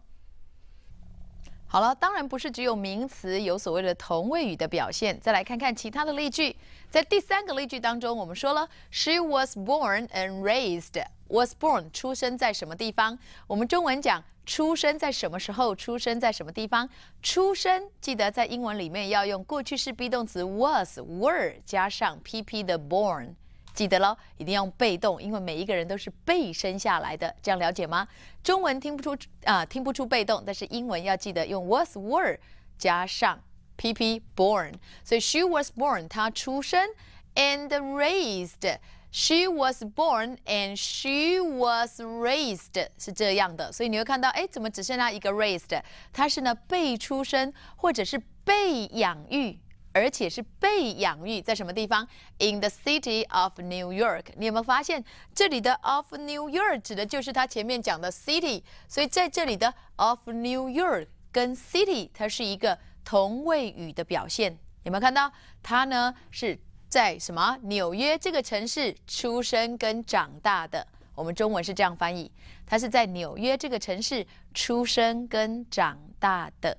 好了，当然不是只有名词有所谓的同位语的表现。再来看看其他的例句，在第三个例句当中，我们说了 she was born and raised。was born 出生在什么地方？我们中文讲出生在什么时候？出生在什么地方？出生记得在英文里面要用过去式 be 动词 was were 加上 pp 的 born。记得喽，一定要用被动，因为每一个人都是被生下来的，这样了解吗？中文听不出啊，听不出被动，但是英文要记得用 was were 加上 pp born，所以 she was born，她出生 and raised，she was born and she was raised 是这样的，所以你会看到，哎，怎么只剩下一个 raised？它是呢被出生或者是被养育。而且是被养育在什么地方？In the city of New York。你有没有发现这里的 of New York 指的就是他前面讲的 city？所以在这里的 of New York 跟 city 它是一个同位语的表现。有没有看到他呢？是在什么纽约这个城市出生跟长大的？我们中文是这样翻译：他是在纽约这个城市出生跟长大的。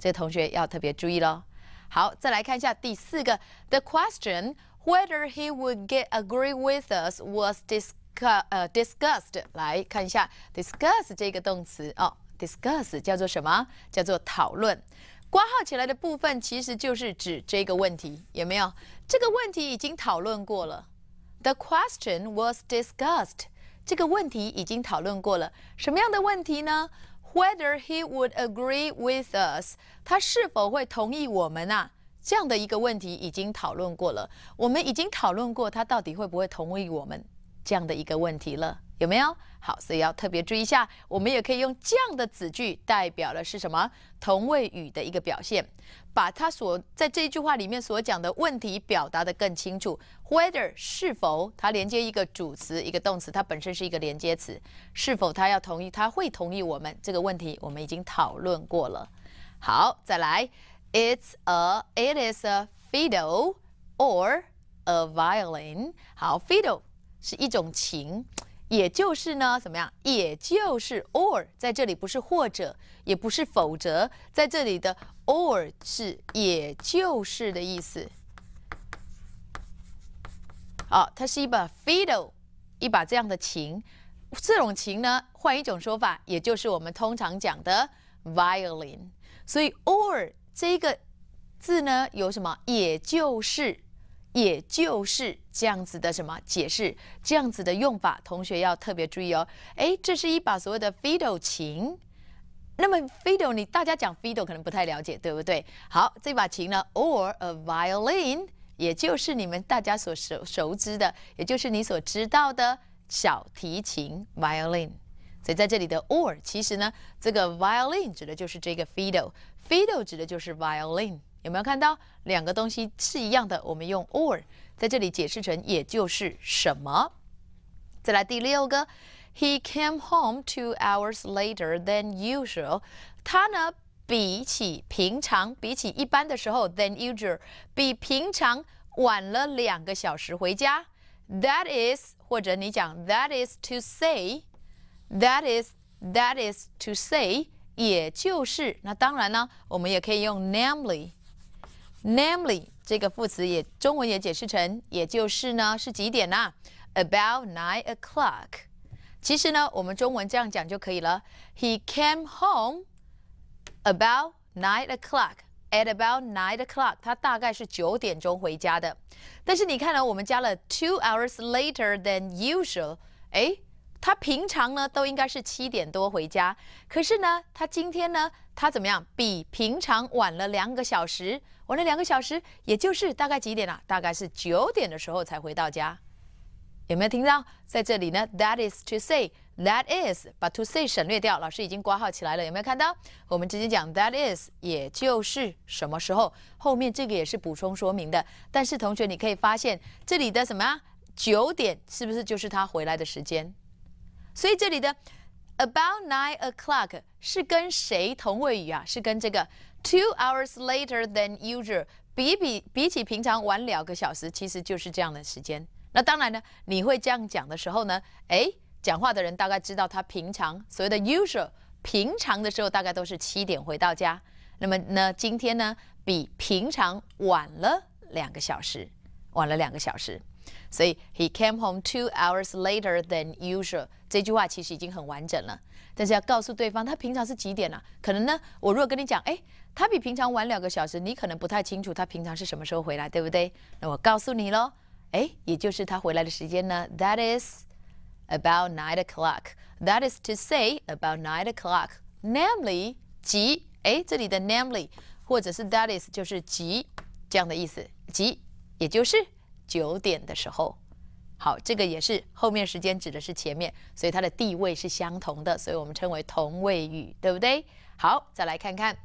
这个同学要特别注意喽。好，再来看一下第四个，the question whether he would get agree with us was dis 呃 discussed。来看一下 discuss 这个动词哦，discuss 叫做什么？叫做讨论。挂号起来的部分其实就是指这个问题，有没有？这个问题已经讨论过了。The question was discussed。这个问题已经讨论过了。什么样的问题呢 Whether he would agree with us，他是否会同意我们啊？这样的一个问题已经讨论过了。我们已经讨论过他到底会不会同意我们这样的一个问题了。有没有好？所以要特别注意一下。我们也可以用这样的子句，代表了是什么同位语的一个表现，把它所在这一句话里面所讲的问题表达的更清楚。Whether 是否它连接一个主词一个动词，它本身是一个连接词。是否他要同意，他会同意我们这个问题，我们已经讨论过了。好，再来，It's a，It is a fiddle or a violin。好，fiddle 是一种琴。也就是呢，怎么样？也就是 or 在这里不是或者，也不是否则，在这里的 or 是也就是的意思。好，它是一把 fiddle，一把这样的琴。这种琴呢，换一种说法，也就是我们通常讲的 violin。所以 or 这个字呢，有什么？也就是。也就是这样子的什么解释，这样子的用法，同学要特别注意哦。哎，这是一把所谓的 fiddle 琴。那么 fiddle，你大家讲 fiddle 可能不太了解，对不对？好，这把琴呢，or a violin，也就是你们大家所熟熟知的，也就是你所知道的小提琴 violin。所以在这里的 or，其实呢，这个 violin 指的就是这个 fiddle，fiddle 指的就是 violin。有没有看到两个东西是一样的？我们用 or 在这里解释成，也就是什么？再来第六个，He came home two hours later than usual。他呢，比起平常，比起一般的时候，than usual，比平常晚了两个小时回家。That is，或者你讲 That is to say，That is，That is to say，也就是。那当然呢，我们也可以用 namely。Namely 这个副词也中文也解释成，也就是呢是几点呢、啊、？About nine o'clock。其实呢，我们中文这样讲就可以了。He came home about nine o'clock. At about nine o'clock，他大概是九点钟回家的。但是你看呢，我们加了 two hours later than usual，哎，他平常呢都应该是七点多回家，可是呢，他今天呢，他怎么样比平常晚了两个小时？晚了两个小时，也就是大概几点啊？大概是九点的时候才回到家。有没有听到？在这里呢，That is to say that is，把 to say 省略掉，老师已经挂号起来了。有没有看到？我们直接讲 that is，也就是什么时候？后面这个也是补充说明的。但是同学，你可以发现这里的什么啊？九点是不是就是他回来的时间？所以这里的 about nine o'clock 是跟谁同位语啊？是跟这个 two hours later than usual 比比比起平常晚两个小时，其实就是这样的时间。那当然呢，你会这样讲的时候呢，哎，讲话的人大概知道他平常所谓的 usual 平常的时候大概都是七点回到家，那么呢，今天呢比平常晚了两个小时，晚了两个小时，所以 he came home two hours later than usual。这句话其实已经很完整了，但是要告诉对方他平常是几点啊。可能呢，我如果跟你讲，哎，他比平常晚两个小时，你可能不太清楚他平常是什么时候回来，对不对？那我告诉你喽，哎，也就是他回来的时间呢，That is about nine o'clock. That is to say, about nine o'clock. Namely，即，哎，这里的 namely 或者是 that is 就是即这样的意思，即也就是九点的时候。好，这个也是后面时间指的是前面，所以它的地位是相同的，所以我们称为同位语，对不对？好，再来看看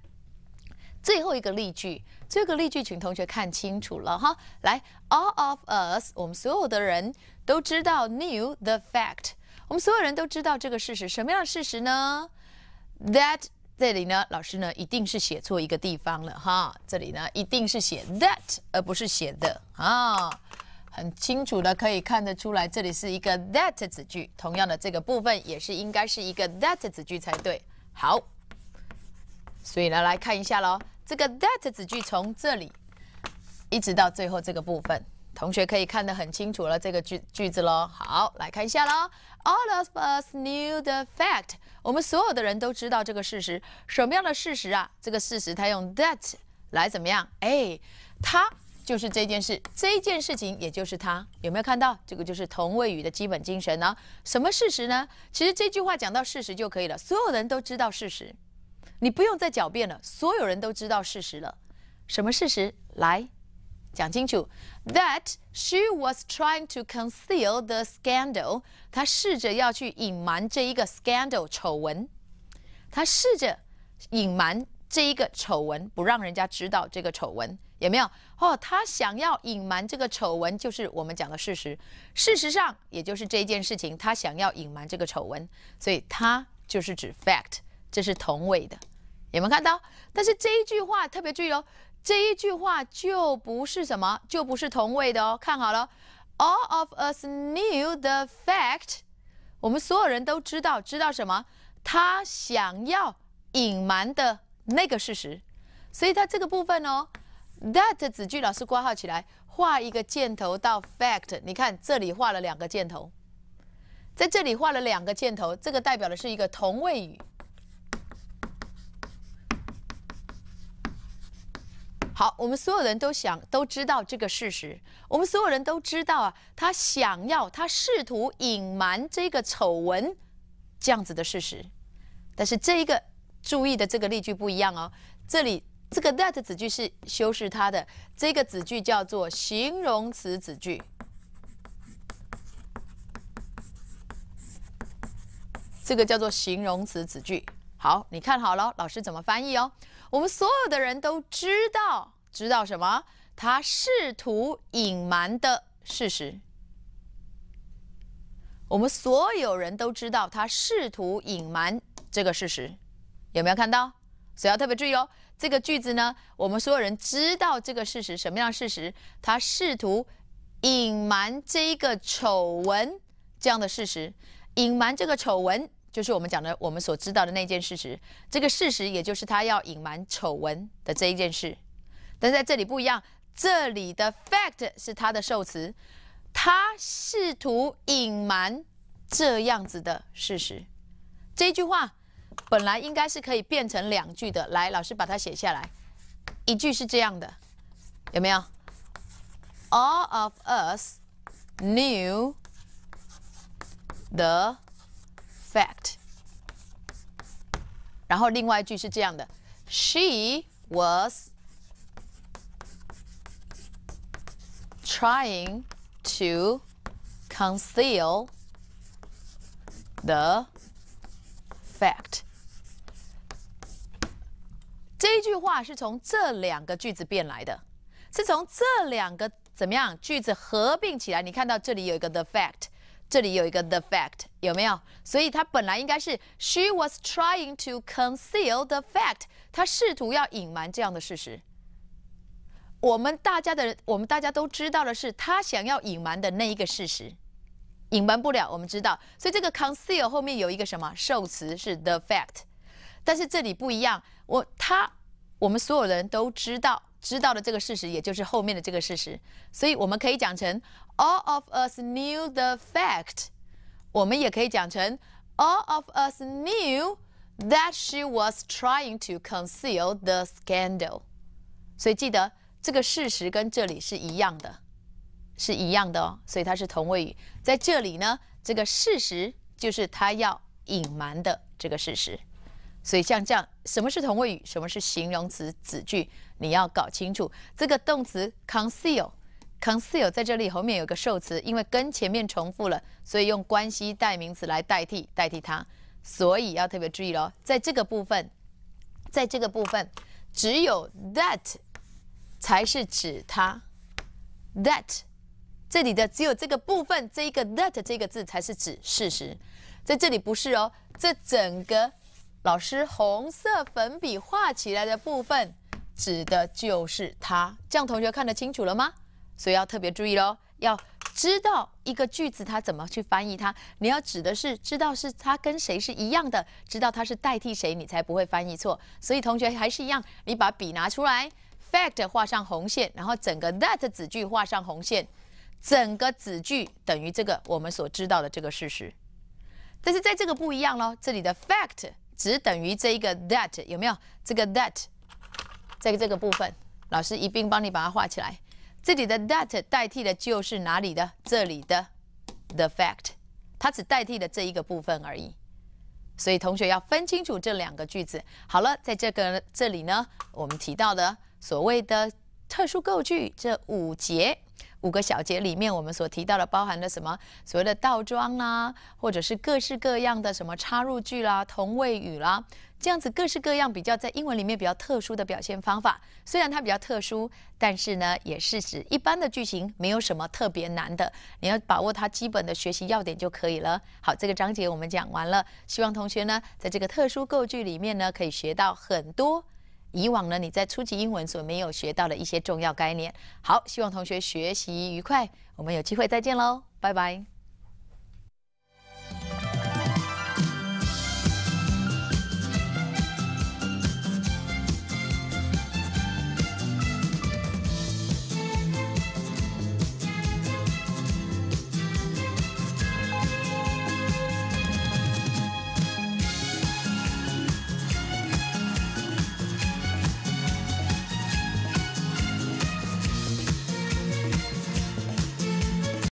最后一个例句。这个例句，请同学看清楚了哈。来，all of us，我们所有的人都知道 new the fact，我们所有人都知道这个事实。什么样的事实呢？that 这里呢，老师呢一定是写错一个地方了哈。这里呢一定是写 that 而不是写的啊。很清楚的可以看得出来，这里是一个 that 子句。同样的，这个部分也是应该是一个 that 子句才对。好，所以呢，来看一下喽。这个 that 子句从这里一直到最后这个部分，同学可以看得很清楚了这个句句子喽。好，来看一下喽。All of us knew the fact。我们所有的人都知道这个事实。什么样的事实啊？这个事实它用 that 来怎么样？哎，它就是这件事，这件事情，也就是他有没有看到？这个就是同位语的基本精神呢？什么事实呢？其实这句话讲到事实就可以了。所有人都知道事实，你不用再狡辩了。所有人都知道事实了。什么事实？来讲清楚。That she was trying to conceal the scandal。她试着要去隐瞒这一个 scandal 丑闻。她试着隐瞒这一个丑闻，不让人家知道这个丑闻。有没有哦？他想要隐瞒这个丑闻，就是我们讲的事实。事实上，也就是这件事情，他想要隐瞒这个丑闻，所以他就是指 fact，这是同位的。有没有看到？但是这一句话特别注意哦，这一句话就不是什么，就不是同位的哦。看好了，All of us knew the fact，我们所有人都知道，知道什么？他想要隐瞒的那个事实，所以它这个部分哦。that 子句老师括号起来，画一个箭头到 fact。你看这里画了两个箭头，在这里画了两个箭头，这个代表的是一个同位语。好，我们所有人都想都知道这个事实，我们所有人都知道啊。他想要，他试图隐瞒这个丑闻这样子的事实，但是这一个注意的这个例句不一样哦，这里。这个 that 子句是修饰它的，这个子句叫做形容词子句。这个叫做形容词子句。好，你看好了，老师怎么翻译哦？我们所有的人都知道，知道什么？他试图隐瞒的事实。我们所有人都知道他试图隐瞒这个事实，有没有看到？所以要特别注意哦。这个句子呢，我们所有人知道这个事实，什么样的事实？他试图隐瞒这一个丑闻这样的事实，隐瞒这个丑闻就是我们讲的我们所知道的那件事实，这个事实也就是他要隐瞒丑闻的这一件事。但在这里不一样，这里的 fact 是他的受词，他试图隐瞒这样子的事实。这句话。本来应该是可以变成两句的，来，老师把它写下来。一句是这样的，有没有？All of us knew the fact。然后另外一句是这样的，She was trying to conceal the。fact 这一句话是从这两个句子变来的，是从这两个怎么样句子合并起来？你看到这里有一个 the fact，这里有一个 the fact，有没有？所以它本来应该是 she was trying to conceal the fact，她试图要隐瞒这样的事实。我们大家的，我们大家都知道的是，她想要隐瞒的那一个事实。隐瞒不了，我们知道，所以这个 conceal 后面有一个什么受词是 the fact，但是这里不一样，我他我们所有人都知道，知道的这个事实也就是后面的这个事实，所以我们可以讲成 all of us knew the fact，我们也可以讲成 all of us knew that she was trying to conceal the scandal，所以记得这个事实跟这里是一样的。是一样的哦，所以它是同位语。在这里呢，这个事实就是他要隐瞒的这个事实。所以像这样，什么是同位语？什么是形容词子句？你要搞清楚。这个动词 conceal，conceal 在这里后面有个受词，因为跟前面重复了，所以用关系代名词来代替，代替它。所以要特别注意喽，在这个部分，在这个部分，只有 that 才是指它，that。这里的只有这个部分，这一个 that 这个字才是指事实，在这里不是哦。这整个老师红色粉笔画起来的部分，指的就是它。这样同学看得清楚了吗？所以要特别注意喽，要知道一个句子它怎么去翻译它，你要指的是知道是它跟谁是一样的，知道它是代替谁，你才不会翻译错。所以同学还是一样，你把笔拿出来，fact 画上红线，然后整个 that 子句画上红线。整个子句等于这个我们所知道的这个事实，但是在这个不一样喽，这里的 fact 只等于这一个 that 有没有？这个 that 在这个部分，老师一并帮你把它画起来。这里的 that 代替的就是哪里的？这里的 the fact，它只代替了这一个部分而已。所以同学要分清楚这两个句子。好了，在这个这里呢，我们提到的所谓的特殊构句这五节。五个小节里面，我们所提到的包含了什么？所谓的倒装啦，或者是各式各样的什么插入句啦、同位语啦，这样子各式各样比较在英文里面比较特殊的表现方法。虽然它比较特殊，但是呢，也是指一般的句型，没有什么特别难的。你要把握它基本的学习要点就可以了。好，这个章节我们讲完了，希望同学呢，在这个特殊构句里面呢，可以学到很多。以往呢，你在初级英文所没有学到的一些重要概念。好，希望同学学习愉快，我们有机会再见喽，拜拜。